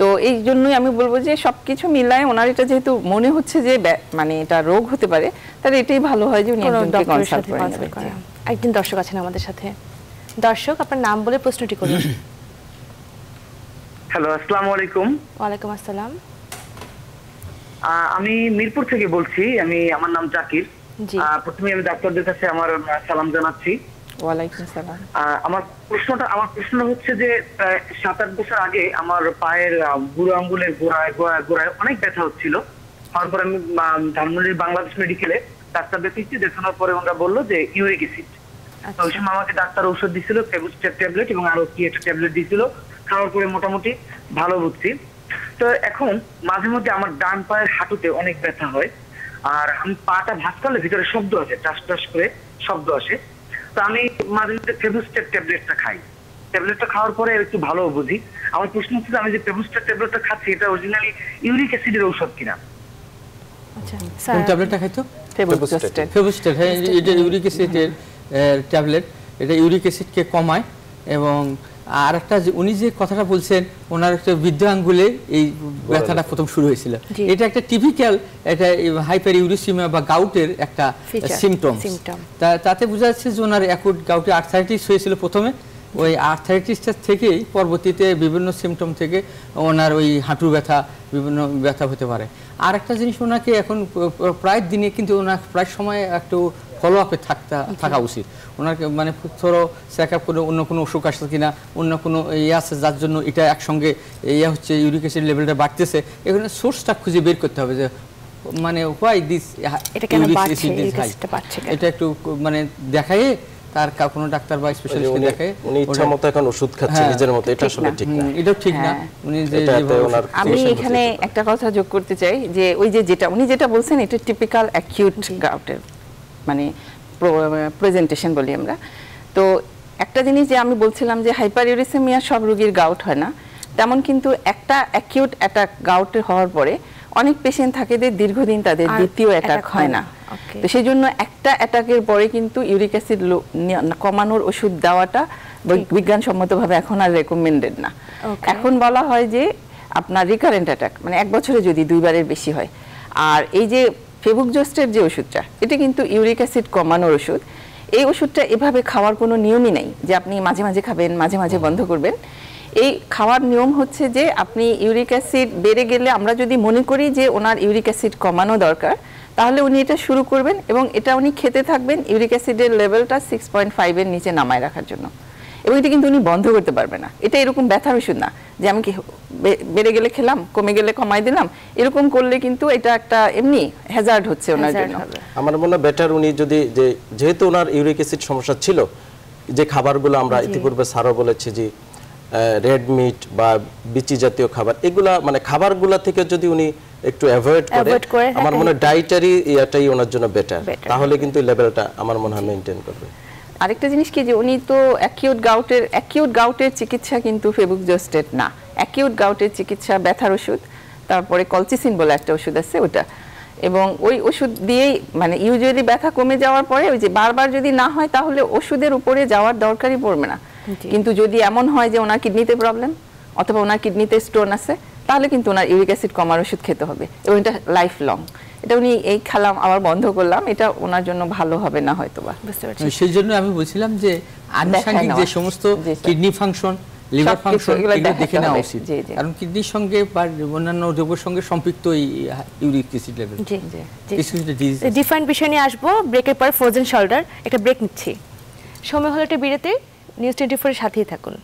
তো এই জন্যই আমি বলবো যে সব কিছু মিলায় ওনার এটা যেহেতু মনে হচ্ছে যে মানে এটা রোগ হতে পারে তাহলে এটাই ভালো হয় যে উনি একজন দর্শক আছেন আমাদের সাথে দর্শক আপনার নাম বলে প্রশ্নটি করুন হ্যালো আসসালামু আলাইকুম ওয়ালাইকুম আসসালাম আমি মিরপুর থেকে বলছি আমি আমার নাম জাকির প্রথমে আমি ডাক্তারদের কাছে আমার সালাম জানাচ্ছি আমার প্রশ্নটা আমার প্রশ্ন হচ্ছে যে সাত আট বছর আগে আমার পায়ের আঙ্গুলের অনেক ব্যথা হচ্ছিল আমি বাংলাদেশ মেডিকেলে ডাক্তার দেখানোর পরে ওনারা বললো যে ওই আচ্ছা। সময় আমাকে ডাক্তার দিছিল ট্যাবলেট এবং আরো কি একটা ট্যাবলেট দিছিল খাওয়ার পরে মোটামুটি ভালো বুঝছি তো এখন মাঝে মধ্যে আমার ডান পায়ের হাঁটুতে অনেক ব্যথা হয় আর আমি পাটা ভাঁজ ভিতরে শব্দ আছে টাস টাস করে শব্দ আসে তো আমি মাঝে মধ্যে ফেবুস্টের ট্যাবলেটটা খাই ট্যাবলেটটা খাওয়ার পরে একটু ভালো বুঝি আমার প্রশ্ন হচ্ছে আমি যে ফেভুস্টের ট্যাবলেটটা খাচ্ছি এটা অরিজিনালি ইউরিক অ্যাসিডের ঔষধ কিনা আচ্ছা, কোন ট্যাবলেটটা খাইতো ফেবুস্টেট ফেবুস্টেট হ্যাঁ এটা ইউরিক অ্যাসিডের ট্যাবলেট এটা ইউরিক অ্যাসিডকে কমায় এবং আর একটা উনি যে কথাটা বলছেন ওনার একটা বৃদ্ধ আঙ্গুলে এই ব্যথাটা প্রথম শুরু হয়েছিল এটা একটা টিপিক্যাল এটা হাইপার ইউরিসিমিয়া বা গাউটের একটা সিমটমস তাতে বোঝা যাচ্ছে যে ওনার অ্যাকুট গাউটে আর্থারাইটিস হয়েছিল প্রথমে ওই আর্থারাইটিসটা থেকেই পরবর্তীতে বিভিন্ন সিমটম থেকে ওনার ওই হাঁটুর ব্যথা বিভিন্ন ব্যথা হতে পারে আর একটা জিনিস ওনাকে এখন প্রায় দিনে কিন্তু ওনার প্রায় সময় একটু ফলো আপে থাকতে থাকা উচিত ওনাকে মানে ধরো চেক আপ করে অন্য কোনো অসুখ আসছে কিনা অন্য কোনো ইয়ে আছে যার জন্য এটা একসঙ্গে ইয়ে হচ্ছে ইউরিক অ্যাসিড লেভেলটা বাড়তেছে এখানে সোর্সটা খুঁজে বের করতে হবে যে মানে হোয়াই দিস এটা একটু মানে দেখাই তার কোনো ডাক্তার বা স্পেশালিস্টকে দেখে উনি ইচ্ছা মতো এখন ওষুধ খাচ্ছে হ্যাঁ, নিজের মতো এটা আসলে ঠিক না এটা ঠিক না হ্যাঁ। উনি যে আমি এখানে একটা কথা যোগ করতে চাই যে ওই যে যেটা উনি যেটা বলছেন এটা টিপিক্যাল অ্যাকিউট গাউটের মানে প্রেজেন্টেশন বলি আমরা তো একটা জিনিস যে আমি বলছিলাম যে হাইপার ইউরিসেমিয়া সব রুগীর গাউট হয় না তেমন কিন্তু একটা অ্যাকিউট অ্যাটাক গাউট হওয়ার পরে অনেক পেশেন্ট থাকে যে দীর্ঘদিন তাদের দ্বিতীয় অ্যাটাক হয় না তো সেই জন্য একটা অ্যাটাকের পরে কিন্তু ইউরিক অ্যাসিড কমানোর ওষুধ দেওয়াটা বিজ্ঞানসম্মতভাবে এখন আর রেকমেন্ডেড না এখন বলা হয় যে আপনার রিকারেন্ট অ্যাটাক মানে এক বছরে যদি দুইবারের বেশি হয় আর এই যে ফেবুক জোস্টের যে ওষুধটা এটা কিন্তু ইউরিক অ্যাসিড কমানোর ওষুধ এই ওষুধটা এভাবে খাওয়ার কোনো নিয়মই নেই যে আপনি মাঝে মাঝে খাবেন মাঝে মাঝে বন্ধ করবেন এই খাওয়ার নিয়ম হচ্ছে যে আপনি ইউরিক অ্যাসিড বেড়ে গেলে আমরা যদি মনে করি যে ওনার ইউরিক অ্যাসিড কমানো দরকার তাহলে উনি এটা শুরু করবেন এবং এটা উনি খেতে থাকবেন ইউরিক অ্যাসিডের লেভেলটা সিক্স পয়েন্ট ফাইভের নিচে নামায় রাখার জন্য এবং এটা কিন্তু উনি বন্ধ করতে পারবে না এটা এরকম ব্যথার ওষুধ না যে আমি কি বেড়ে গেলে খেলাম কমে গেলে কমাই দিলাম এরকম করলে কিন্তু এটা একটা এমনি হ্যাজার্ড হচ্ছে ওনার জন্য আমার মনে হয় বেটার উনি যদি যে যেহেতু ওনার ইউরিক অ্যাসিড সমস্যা ছিল যে খাবারগুলো আমরা ইতিপূর্বে সারও বলেছি যে রেড মিট বা বিচি জাতীয় খাবার এগুলা মানে খাবারগুলা থেকে যদি উনি একটু অ্যাভয়েড করে হ্যাঁ। আমার মনে হয় ডায়েটারি ইয়াটাই ওনার জন্য বেটার তাহলে কিন্তু লেভেলটা আমার মনে হয় মেনটেন করবে আরেকটা জিনিস কি যে উনি তো অ্যাকিউট গাউটের অ্যাকিউট গাউটের চিকিৎসা কিন্তু ফেবুক জোস্টেট না অ্যাকিউট গাউটের চিকিৎসা ব্যথার ওষুধ তারপরে কলচিসিন বলে একটা ওষুধ আছে ওটা এবং ওই ওষুধ দিয়েই মানে ইউজুয়ালি ব্যথা কমে যাওয়ার পরে ওই যে বারবার যদি না হয় তাহলে ওষুধের উপরে যাওয়ার দরকারই পড়বে না কিন্তু যদি এমন হয় যে ওনার কিডনিতে প্রবলেম অথবা ওনার কিডনিতে স্টোন আছে তাহলে কিন্তু ওনার ইউরিক অ্যাসিড কমার ওষুধ খেতে হবে এবং এটা লাইফ লং এটা উনি এই খেলা আবার বন্ধ করলাম এটা ওনার জন্য ভালো হবে না হয়তো বা সেই জন্য আমি বলছিলাম যে আনুষঙ্গিক যে সমস্ত কিডনি ফাংশন লিভার ফাংশন এগুলো দেখে নেওয়া উচিত কারণ কিডনির সঙ্গে বা অন্যান্য যৌগের সঙ্গে সম্পৃক্ত এই ইউরিক অ্যাসিড লেভেল জি জি ডিজিজ ডিফারেন্ট বিষয় নিয়ে আসবো ব্রেকের পর ফ্রোজেন শোল্ডার একটা ব্রেক নিচ্ছি সময় হলো একটা বিরতি নিউজ টোয়েন্টি ফোরের সাথেই থাকুন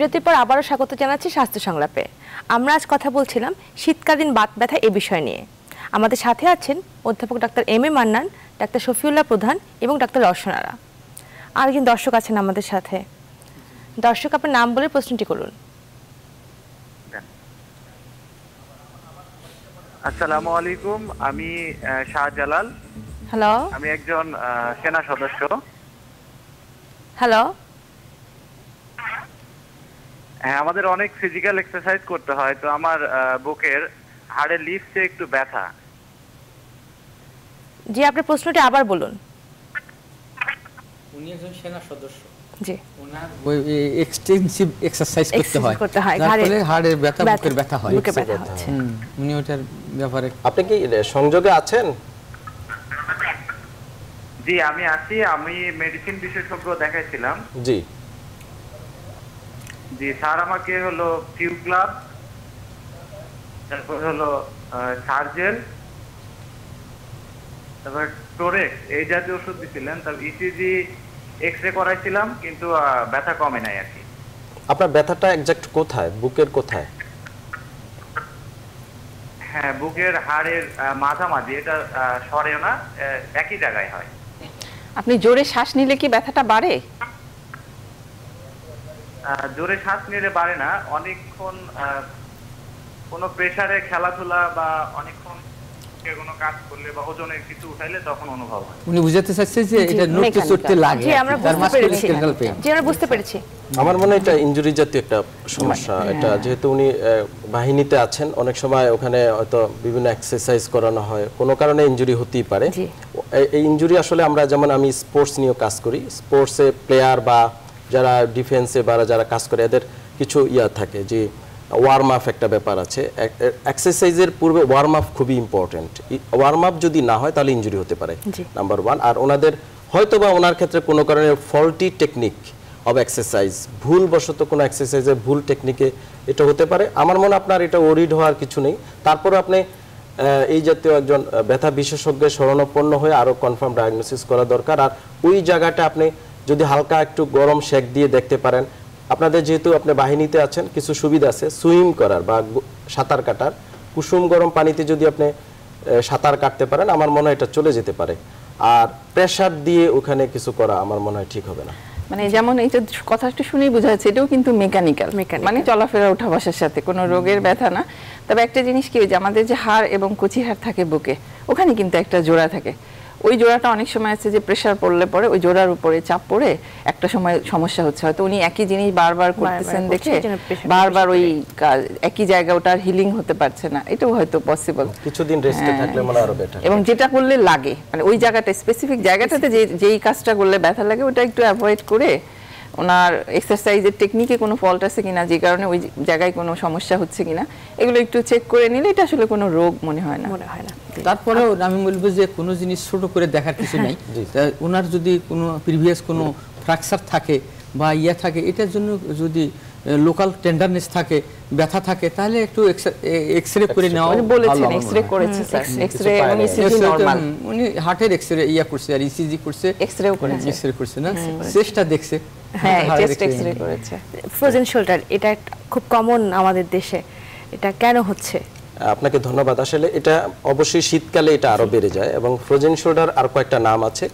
বিরতির পর আবারও স্বাগত জানাচ্ছি স্বাস্থ্য সংলাপে আমরা আজ কথা বলছিলাম শীতকালীন বাত ব্যথা এ বিষয় নিয়ে আমাদের সাথে আছেন অধ্যাপক ডাক্তার এম এ মান্নান ডাক্তার শফিউল্লাহ প্রধান এবং ডাক্তার রসনারা আর একজন দর্শক আছেন আমাদের সাথে দর্শক আপনার নাম বলে প্রশ্নটি করুন আসসালামু আলাইকুম আমি শাহজালাল হ্যালো আমি একজন সেনা সদস্য হ্যালো হ্যাঁ আমাদের অনেক ফিজিক্যাল এক্সারসাইজ করতে হয় তো আমার বুকের হাড়ে লিফটে একটু ব্যথা জি আপনার প্রশ্নটি আবার বলুন উনি একজন সেনা সদস্য জি ওনার এক্সটেনসিভ এক্সারসাইজ করতে হয় হাড়ের ব্যথা বুকের ব্যথা হয় ব্যথা উনি ওটার ব্যাপারে আপনি কি সংযোগে আছেন জি আমি আছি আমি মেডিসিন বিশেষজ্ঞ দেখাইছিলাম জি জি স্যার আমাকে হলো ক্লাব তারপর হলো সার্জেল তারপর টোরেক এই জাতীয় ওষুধ দিছিলেন তারপর ইসিজি এক্স রে করাইছিলাম কিন্তু ব্যথা কমে নাই আর কি আপনার ব্যথাটা কোথায় বুকের কোথায় হ্যাঁ বুকের হাড়ের মাঝামাঝি এটা সরে না একই জায়গায় হয় আপনি জোরে শ্বাস নিলে কি ব্যথাটা বাড়ে জোরে শ্বাস নিলে পারে না অনেকক্ষণ কোনো প্রেসারে খেলাধুলা বা অনেকক্ষণ হ্যাঁ। বাহিনীতে আছেন অনেক সময় ওখানে হয়তো বিভিন্ন এক্সারসাইজ করানো হয় কোনো কারণে ইনজুরি হতেই পারে এই ইনজুরি আসলে আমরা যেমন আমি স্পোর্টস নিয়ে কাজ করি স্পোর্টসে প্লেয়ার বা যারা ডিফেন্সে বা যারা কাজ করে এদের কিছু ইয়া থাকে যে ওয়ার্ম আপ একটা ব্যাপার আছে এক্সারসাইজের পূর্বে ওয়ার্ম আপ খুবই ইম্পর্টেন্ট ওয়ার্ম আপ যদি না হয় তাহলে ইঞ্জুরি হতে পারে নাম্বার ওয়ান আর ওনাদের হয়তো বা ওনার ক্ষেত্রে কোনো কারণে ফল্টি টেকনিক অব এক্সারসাইজ ভুলবশত কোনো এক্সারসাইজের ভুল টেকনিকে এটা হতে পারে আমার মনে আপনার এটা ওরিড হওয়ার কিছু নেই তারপর আপনি এই জাতীয় একজন ব্যথা বিশেষজ্ঞের শরণাপন্ন হয়ে আরও কনফার্ম ডায়াগনোসিস করা দরকার আর ওই জায়গাটা আপনি যদি হালকা একটু গরম শেক দিয়ে দেখতে পারেন আপনাদের যেহেতু আপনি বাহিনীতে আছেন কিছু সুবিধা আছে সুইম করার বা সাঁতার কাটার কুসুম গরম পানিতে যদি আপনি সাঁতার কাটতে পারেন আমার মনে হয় এটা চলে যেতে পারে আর প্রেশার দিয়ে ওখানে কিছু করা আমার মনে হয় ঠিক হবে না মানে যেমন এই কথাটা শুনেই বোঝা যাচ্ছে এটাও কিন্তু মেকানিক্যাল মানে চলাফেরা উঠা বসার সাথে কোনো রোগের ব্যথা না তবে একটা জিনিস কি যে আমাদের যে হাড় এবং কুচি হাড় থাকে বুকে ওখানে কিন্তু একটা জোড়া থাকে ওই জোড়াটা অনেক সময় আছে যে প্রেশার পড়লে পরে ওই জোড়ার উপরে চাপ পড়ে একটা সময় সমস্যা হচ্ছে হয়তো উনি একই জিনিস বারবার করতেছেন দেখে বারবার ওই একই জায়গা ওটার হিলিং হতে পারছে না এটাও হয়তো পসিবল কিছুদিন রেস্টে হ্যাঁ। থাকলে মনে আরো বেটার এবং যেটা করলে লাগে মানে ওই জায়গাটা স্পেসিফিক জায়গাটাতে যে যেই কাজটা করলে ব্যথা লাগে ওটা একটু অ্যাভয়েড করে ওনার এক্সারসাইজের টেকনিকে কোনো ফল্ট আছে কিনা যে কারণে ওই জায়গায় কোনো সমস্যা হচ্ছে কিনা এগুলো একটু চেক করে নিলে এটা আসলে কোনো রোগ মনে হয় না মনে হয় না তারপরেও আমি বলবো যে কোনো জিনিস ছোট করে দেখার কিছু হ্যাঁ। নাই ওনার যদি কোনো প্রিভিয়াস কোনো ফ্র্যাকচার থাকে বা ইয়া থাকে এটার জন্য যদি লোকাল টেন্ডারনেস থাকে ব্যথা থাকে তাহলে একটু এক্সরে করে নেওয়া উনি বলেছেন এক্সরে করেছে স্যার এক্সরে মানে ইসিজি নরমাল উনি হার্টের এক্সরে ইয়া করছে আর ইসিজি e করছে এক্সরেও করেছে এক্সরে করছে না হ্যাঁ, চেষ্টা দেখছে হ্যাঁ চেস্ট এক্সরে করেছে ফ্রোজেন ショルダー এটা খুব কমন আমাদের দেশে এটা কেন হচ্ছে আপনাকে ধন্যবাদ আসলে এটা অবশ্যই শীতকালে এটা আরো বেড়ে যায় এবং ফ্রোজেন ショルダー আর কয়েকটা নাম আছে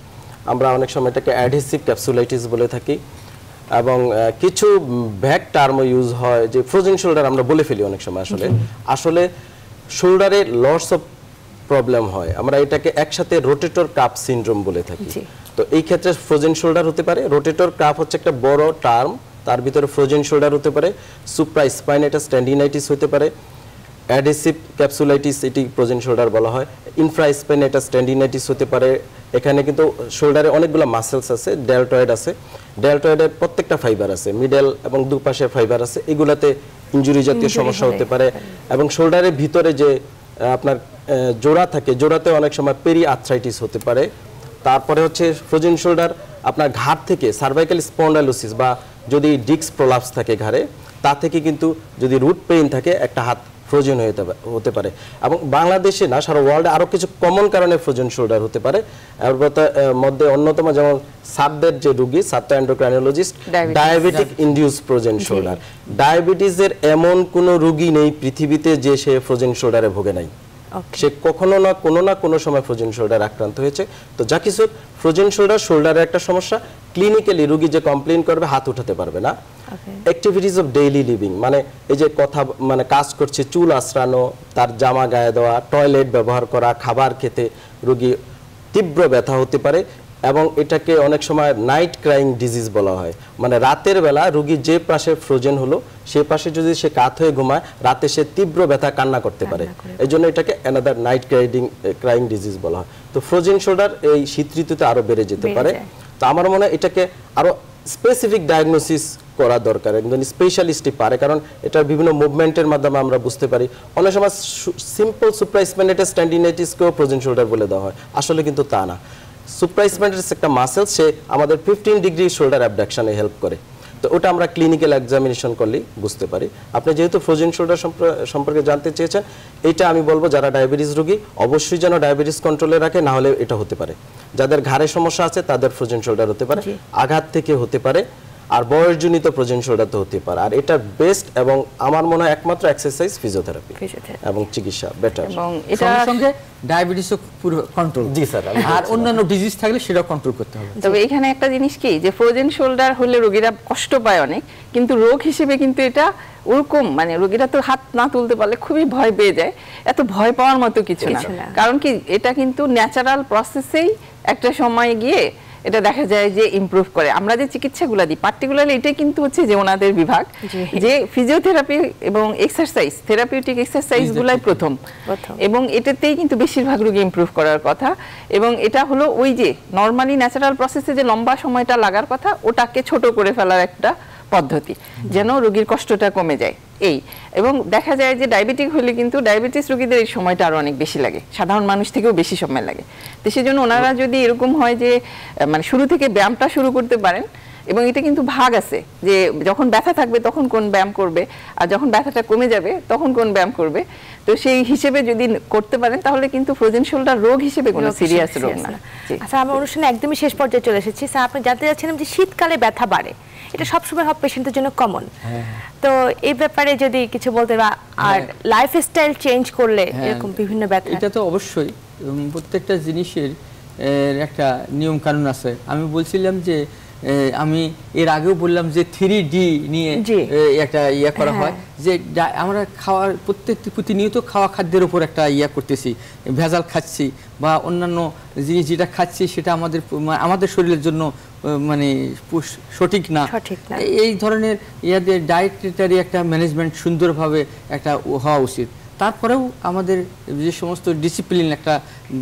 আমরা অনেক সময় এটাকে অ্যাডহেসিভ ক্যাপসুলাইটিস বলে থাকি এবং কিছু ব্যাক টার্মও ইউজ হয় যে ফ্রোজেন শোল্ডার আমরা বলে ফেলি অনেক সময় আসলে আসলে শোল্ডারে লস অফ প্রবলেম হয় আমরা এটাকে একসাথে রোটেটর কাপ সিনড্রোম বলে থাকি তো এই ক্ষেত্রে ফ্রোজেন শোল্ডার হতে পারে রোটেটর কাপ হচ্ছে একটা বড় টার্ম তার ভিতরে ফ্রোজেন শোল্ডার হতে পারে সুপ্রা স্পাইনাইটাস স্ট্যান্ডিনাইটিস হতে পারে অ্যাডেসিভ ক্যাপসুলাইটিস এটি ফ্রোজেন শোল্ডার বলা হয় ইনফ্রা স্পাইনাইটাস স্ট্যান্ডিনাইটিস হতে পারে এখানে কিন্তু শোল্ডারে অনেকগুলো মাসেলস আছে ডেলটয়েড আছে ডেল্টয়েডের প্রত্যেকটা ফাইবার আছে মিডল এবং দুপাশে ফাইবার আছে এগুলাতে ইঞ্জুরি জাতীয় সমস্যা হতে পারে এবং শোল্ডারের ভিতরে যে আপনার জোড়া থাকে জোড়াতে অনেক সময় পেরি আর্থ্রাইটিস হতে পারে তারপরে হচ্ছে ফ্রোজেন শোল্ডার আপনার ঘাড় থেকে সার্ভাইকাল স্পন্ডালোসিস বা যদি ডিক্স প্রলাপস থাকে ঘাড়ে তা থেকে কিন্তু যদি রুট পেইন থাকে একটা হাত ফ্রোজেন হতে হতে পারে এবং বাংলাদেশে না সারা ওয়ার্ল্ডে আরও কিছু কমন কারণে ফ্রোজেন শোল্ডার হতে পারে মধ্যে অন্যতম যেমন সাবদের যে রুগী সাবটা endocrinologist diabetic induce frozen shoulder ডায়াবেটিসের এমন কোনো রুগী নেই পৃথিবীতে যে সে ফ্রোজেন শোল্ডারে ভোগে নাই সে কখনো না কোনো না কোনো সময় ফ্রোজেন শোল্ডার আক্রান্ত হয়েছে তো যা কিছু ফ্রোজেন শোল্ডার শোল্ডারের একটা সমস্যা ক্লিনিক্যালি রুগী যে কমপ্লেন করবে হাত উঠাতে পারবে না অ্যাক্টিভিটিস অফ ডেইলি লিভিং মানে এই যে কথা মানে কাজ করছে চুল আশ্রানো তার জামা গায়ে দেওয়া টয়লেট ব্যবহার করা খাবার খেতে তীব্র ব্যথা হতে পারে এবং এটাকে অনেক সময় নাইট ক্রাইং ডিজিজ বলা হয় মানে রাতের বেলা রুগী যে পাশে ফ্রোজেন হলো সে পাশে যদি সে কাত হয়ে ঘুমায় রাতে সে তীব্র ব্যথা কান্না করতে পারে এই জন্য এটাকে অ্যানাদার নাইট ক্রাইডিং ক্রাইং ডিজিজ বলা হয় তো ফ্রোজেন শোল্ডার এই শীত ঋতুতে আরও বেড়ে যেতে পারে তো আমার মনে হয় এটাকে আরও স্পেসিফিক ডায়াগনোসিস করা দরকার একজন স্পেশালিস্টই পারে কারণ এটার বিভিন্ন মুভমেন্টের মাধ্যমে আমরা বুঝতে পারি অনেক সময় সিম্পল সুপ্রাইসমেন্টের স্ট্যান্ডিনাইটিসকেও প্রোজেন শোল্ডার বলে দেওয়া হয় আসলে কিন্তু তা না সুপ্রাইসমেন্টেস একটা মাসেল সে আমাদের ফিফটিন ডিগ্রি শোল্ডার অ্যাবডাকশানে হেল্প করে তো ওটা আমরা ক্লিনিক্যাল এক্সামিনেশন করলেই বুঝতে পারি আপনি যেহেতু ফ্রোজেন শোল্ডার সম্পর্কে জানতে চেয়েছেন এটা আমি বলবো যারা ডায়াবেটিস রোগী অবশ্যই যেন ডায়াবেটিস কন্ট্রোলে রাখে না হলে এটা হতে পারে যাদের ঘাড়ে সমস্যা আছে তাদের ফ্রোজেন শোল্ডার হতে পারে আঘাত থেকে হতে পারে আর বয়সজনিত প্রজনশীলতা তো হতে পারে আর এটা বেস্ট এবং আমার মনে হয় একমাত্র এক্সারসাইজ ফিজিওথেরাপি এবং চিকিৎসা বেটার এবং এটা সঙ্গে ডায়াবেটিস পুরো কন্ট্রোল জি স্যার আর অন্যান্য ডিজিজ থাকলে সেটা কন্ট্রোল করতে হবে তবে এখানে একটা জিনিস কি যে ফ্রোজেন শোল্ডার হলে রোগীরা কষ্ট পায় অনেক কিন্তু রোগ হিসেবে কিন্তু এটা ওরকম মানে রোগীরা তো হাত না তুলতে পারলে খুবই ভয় পেয়ে যায় এত ভয় পাওয়ার মতো কিছু না কারণ কি এটা কিন্তু ন্যাচারাল প্রসেসেই একটা সময় গিয়ে এটা দেখা যায় যে ইম্প্রুভ করে আমরা যে চিকিৎসাগুলো দিই পার্টিকুলারলি এটা কিন্তু হচ্ছে যে ওনাদের বিভাগ যে ফিজিওথেরাপি এবং এক্সারসাইজ থেরাপিউটিক এক্সারসাইজগুলাই প্রথম এবং এটাতেই কিন্তু বেশিরভাগ রোগী ইম্প্রুভ করার কথা এবং এটা হলো ওই যে নর্মালি ন্যাচারাল প্রসেসে যে লম্বা সময়টা লাগার কথা ওটাকে ছোট করে ফেলার একটা পদ্ধতি যেন রোগীর কষ্টটা কমে যায় এই এবং দেখা যায় যে ডায়াবেটিক হলে কিন্তু ডায়াবেটিস রোগীদের এই সময়টা আরও অনেক বেশি লাগে সাধারণ মানুষ থেকেও বেশি সময় লাগে তো সেই জন্য ওনারা যদি এরকম হয় যে মানে শুরু থেকে ব্যায়ামটা শুরু করতে পারেন এবং এটা কিন্তু ভাগ আছে যে যখন ব্যথা থাকবে তখন কোন ব্যায়াম করবে আর যখন ব্যথাটা কমে যাবে তখন কোন ব্যায়াম করবে তো সেই হিসেবে যদি করতে পারেন তাহলে কিন্তু ফ্রোজেন শোল্ডার রোগ হিসেবে কোনো সিরিয়াস রোগ না আচ্ছা আমার অনুষ্ঠানে একদমই শেষ পর্যায়ে চলে এসেছি স্যার আপনি জানতে চাচ্ছিলাম যে শীতকালে ব্যথা বাড়ে এটা সবসময় সব পেশেন্টের জন্য কমন হ্যাঁ। তো এই ব্যাপারে যদি কিছু বলতে বা আর লাইফস্টাইল হ্যাঁ। চেঞ্জ করলে হ্যাঁ। এরকম বিভিন্ন ব্যথা এটা তো অবশ্যই প্রত্যেকটা জিনিসের একটা নিয়ম কানুন আছে আমি বলছিলাম যে আমি এর আগেও বললাম যে থ্রি ডি নিয়ে একটা ইয়া করা হয় যে আমরা খাওয়ার প্রত্যেকটি প্রতিনিয়ত খাওয়া খাদ্যের উপর একটা ইয়া করতেছি ভেজাল খাচ্ছি বা অন্যান্য জিনিস যেটা খাচ্ছি সেটা আমাদের আমাদের শরীরের জন্য মানে সঠিক না এই ধরনের ইয়াদের ডায়েটারি একটা ম্যানেজমেন্ট সুন্দরভাবে একটা হওয়া উচিত তারপরেও আমাদের যে সমস্ত ডিসিপ্লিন একটা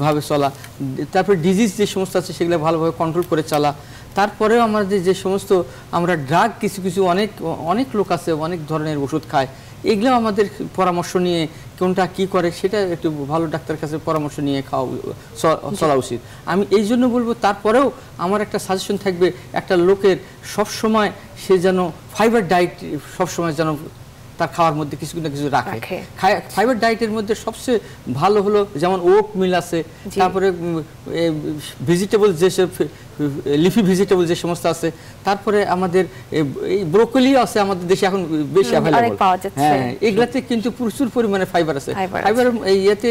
ভাবে চলা তারপরে ডিজিজ যে সমস্ত আছে সেগুলো ভালোভাবে কন্ট্রোল করে চলা তারপরেও আমাদের যে সমস্ত আমরা ড্রাগ কিছু কিছু অনেক অনেক লোক আছে অনেক ধরনের ওষুধ খায় এগুলো আমাদের পরামর্শ নিয়ে কোনটা কি করে সেটা একটু ভালো ডাক্তার কাছে পরামর্শ নিয়ে খাওয়া চলা উচিত আমি এই জন্য বলবো তারপরেও আমার একটা সাজেশন থাকবে একটা লোকের সব সময় সে যেন ফাইবার ডায়েট সবসময় যেন তার খাওয়ার মধ্যে কিছু না কিছু রাখে ফাইবার ডায়েটের মধ্যে সবচেয়ে ভালো হলো যেমন ওক মিল আছে তারপরে ভেজিটেবল যেসব লিফি ভেজিটেবল যে সমস্ত আছে তারপরে আমাদের এই ব্রোকলি আছে আমাদের দেশে এখন বেশি অ্যাভেলেবল হ্যাঁ এগুলাতে কিন্তু প্রচুর পরিমাণে ফাইবার আছে ফাইবার ইয়েতে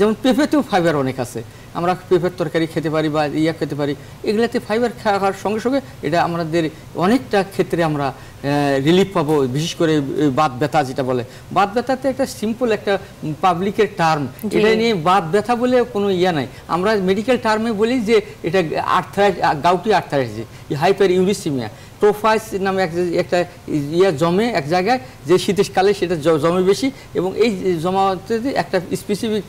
যেমন পেঁপেতেও ফাইবার অনেক আছে আমরা পেঁপের তরকারি খেতে পারি বা ইয়া খেতে পারি এগুলাতে ফাইবার খাওয়ার সঙ্গে সঙ্গে এটা আমাদের অনেকটা ক্ষেত্রে আমরা রিলিফ পাবো বিশেষ করে বাত ব্যথা যেটা বলে বাত ব্যথাতে একটা সিম্পল একটা পাবলিকের টার্ম এটা নিয়ে বাত ব্যথা বলে কোনো ইয়া নাই আমরা মেডিকেল টার্মে বলি যে এটা আর্থারাইজ গাউটি যে হাইপার ইউরিসিমিয়া টোফাইস নামে একটা ইয়া জমে এক জায়গায় যে শীতকালে সেটা জমে বেশি এবং এই জমাতে একটা স্পেসিফিক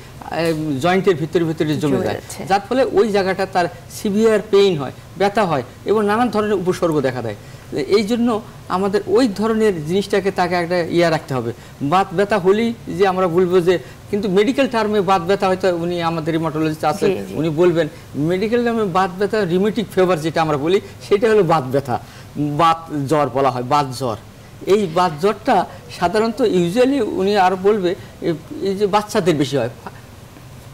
জয়েন্টের ভিতরে ভিতরে জমে যায় যার ফলে ওই জায়গাটা তার সিভিয়ার পেইন হয় ব্যথা হয় এবং নানান ধরনের উপসর্গ দেখা দেয় এই জন্য আমাদের ওই ধরনের জিনিসটাকে তাকে একটা ইয়া রাখতে হবে বাত ব্যথা হলেই যে আমরা বলবো যে কিন্তু মেডিকেল টার্মে বাত ব্যথা হয়তো উনি আমাদের রিমাটোলজিস্ট আছে উনি বলবেন মেডিকেল টার্মে বাত ব্যথা রিমেটিক ফেভার যেটা আমরা বলি সেটা হলো বাত ব্যথা বাত জ্বর বলা হয় বাত জ্বর এই বাত জ্বরটা সাধারণত ইউজুয়ালি উনি আর বলবে এই যে বাচ্চাদের বেশি হয়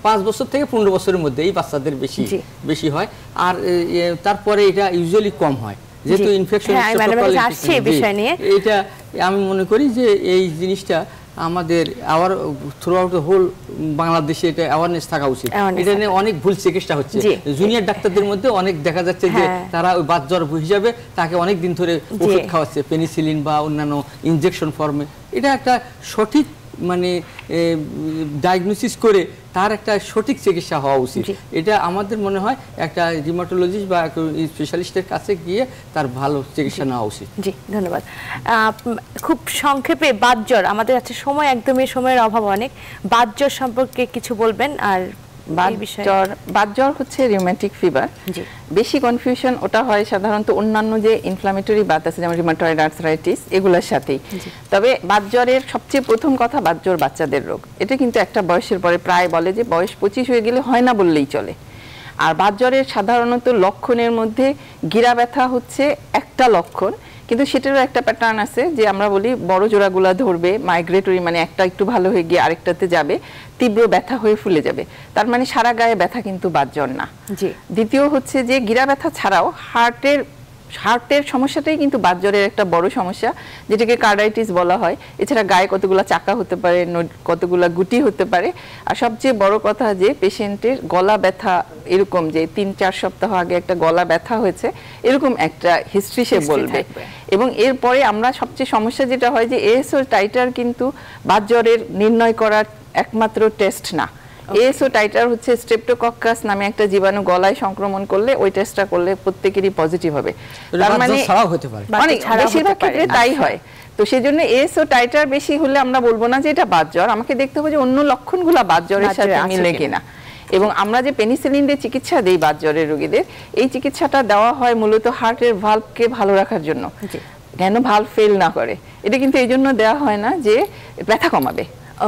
পাঁচ বছর থেকে পনেরো বছরের মধ্যে এই বাচ্চাদের বেশি বেশি হয় আর তারপরে এটা ইউজুয়ালি কম হয় যেহেতু হ্যাঁ, ইনফেকশন আসছে বিষয় নিয়ে এটা আমি মনে করি যে এই জিনিসটা আমাদের আবার থ্রু আউট দ্য হোল বাংলাদেশে এটা অ্যাওয়ারনেস থাকা উচিত এটা নিয়ে অনেক ভুল চিকিৎসা হচ্ছে জুনিয়র ডাক্তারদের মধ্যে অনেক দেখা যাচ্ছে যে হ্যাঁ। তারা ওই বাদ জ্বর হিসাবে তাকে অনেক দিন ধরে ওষুধ খাওয়াচ্ছে পেনিসিলিন বা অন্যান্য ইনজেকশন ফর্মে এটা একটা সঠিক মানে ডায়াগনোসিস করে তার একটা সঠিক চিকিৎসা হওয়া উচিত এটা আমাদের মনে হয় একটা রিমাটোলজিস্ট বা স্পেশালিস্টের কাছে গিয়ে তার ভালো চিকিৎসা নেওয়া উচিত জি ধন্যবাদ খুব সংক্ষেপে বাদ জ্বর আমাদের আছে সময় একদমই সময়ের অভাব অনেক বাদ জ্বর সম্পর্কে কিছু বলবেন আর বাত হচ্ছে রিউম্যাটিক ফিভার বেশি কনফিউশন ওটা হয় সাধারণত অন্যান্য যে ইনফ্লামেটরি আছে যেমন রিমাটয়েড এগুলোর সাথেই তবে জ্বরের সবচেয়ে প্রথম কথা বাচ্চাদের রোগ এটা কিন্তু একটা বয়সের পরে প্রায় বলে যে বয়স পঁচিশ হয়ে গেলে হয় না বললেই চলে আর সাধারণত লক্ষণের মধ্যে গিরা ব্যথা হচ্ছে একটা লক্ষণ কিন্তু সেটারও একটা প্যাটার্ন আছে যে আমরা বলি বড় জোড়াগুলা ধরবে মাইগ্রেটরি মানে একটা একটু ভালো হয়ে গিয়ে আরেকটাতে যাবে তীব্র ব্যথা হয়ে ফুলে যাবে তার মানে সারা গায়ে ব্যথা কিন্তু বাদ জ্বর না দ্বিতীয় হচ্ছে যে গিরা ব্যথা ছাড়াও হার্টের হার্টের সমস্যাটাই কিন্তু বাতজ্বরের একটা বড় সমস্যা যেটাকে কার্ডাইটিস বলা হয় এছাড়া গায়ে কতগুলো চাকা হতে পারে কতগুলো গুটি হতে পারে আর সবচেয়ে বড় কথা যে পেশেন্টের গলা ব্যথা এরকম যে তিন চার সপ্তাহ আগে একটা গলা ব্যথা হয়েছে এরকম একটা হিস্ট্রি সে বলবে এবং এরপরে আমরা সবচেয়ে সমস্যা যেটা হয় যে ও টাইটার কিন্তু বাতজ্বরের নির্ণয় করার একমাত্র টেস্ট না এসও টাইটার হচ্ছে স্ট্রেপ্টোকক্কাস নামে একটা জীবাণু গলায় সংক্রমণ করলে ওই টেস্টটা করলে প্রত্যেকেরই পজিটিভ হবে তার মানে অনেক বেশিরভাগ ক্ষেত্রে তাই আচ্ছা। হয় তো সেই জন্য এসও টাইটার বেশি হলে আমরা বলবো না যে এটা বাদ জ্বর আমাকে দেখতে হবে যে অন্য লক্ষণগুলো বাদ জ্বরের সাথে মিলে কিনা এবং আমরা যে পেনিসিলিন দিয়ে চিকিৎসা দেই বাত জ্বরের রোগীদের এই চিকিৎসাটা দেওয়া হয় মূলত হার্টের ভাল্বকে ভালো রাখার জন্য কেন ভাল ফেল না করে এটা কিন্তু এই জন্য দেওয়া হয় না যে ব্যথা কমাবে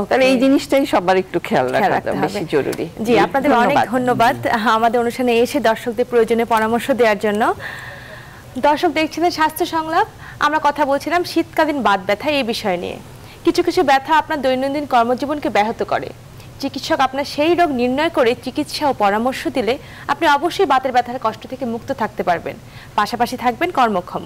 তাহলে এই জিনিসটাই সবার একটু খেয়াল রাখাটা বেশি জরুরি জি আপনাদের অনেক ধন্যবাদ আমাদের অনুষ্ঠানে এসে দর্শকদের প্রয়োজনে পরামর্শ দেওয়ার জন্য দর্শক দেখছেন স্বাস্থ্য সংলাপ আমরা কথা বলছিলাম শীতকালীন বাত ব্যথা এই বিষয় নিয়ে কিছু কিছু ব্যথা আপনার দৈনন্দিন কর্মজীবনকে ব্যাহত করে চিকিৎসক আপনার সেই রোগ নির্ণয় করে চিকিৎসা ও পরামর্শ দিলে আপনি অবশ্যই বাতের ব্যথার কষ্ট থেকে মুক্ত থাকতে পারবেন পাশাপাশি থাকবেন কর্মক্ষম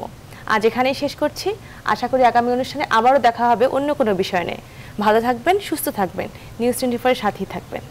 আজ এখানেই শেষ করছি আশা করি আগামী অনুষ্ঠানে আবারও দেখা হবে অন্য কোনো বিষয় নিয়ে ভালো থাকবেন সুস্থ থাকবেন নিউজ টোয়েন্টি ফোরের সাথেই থাকবেন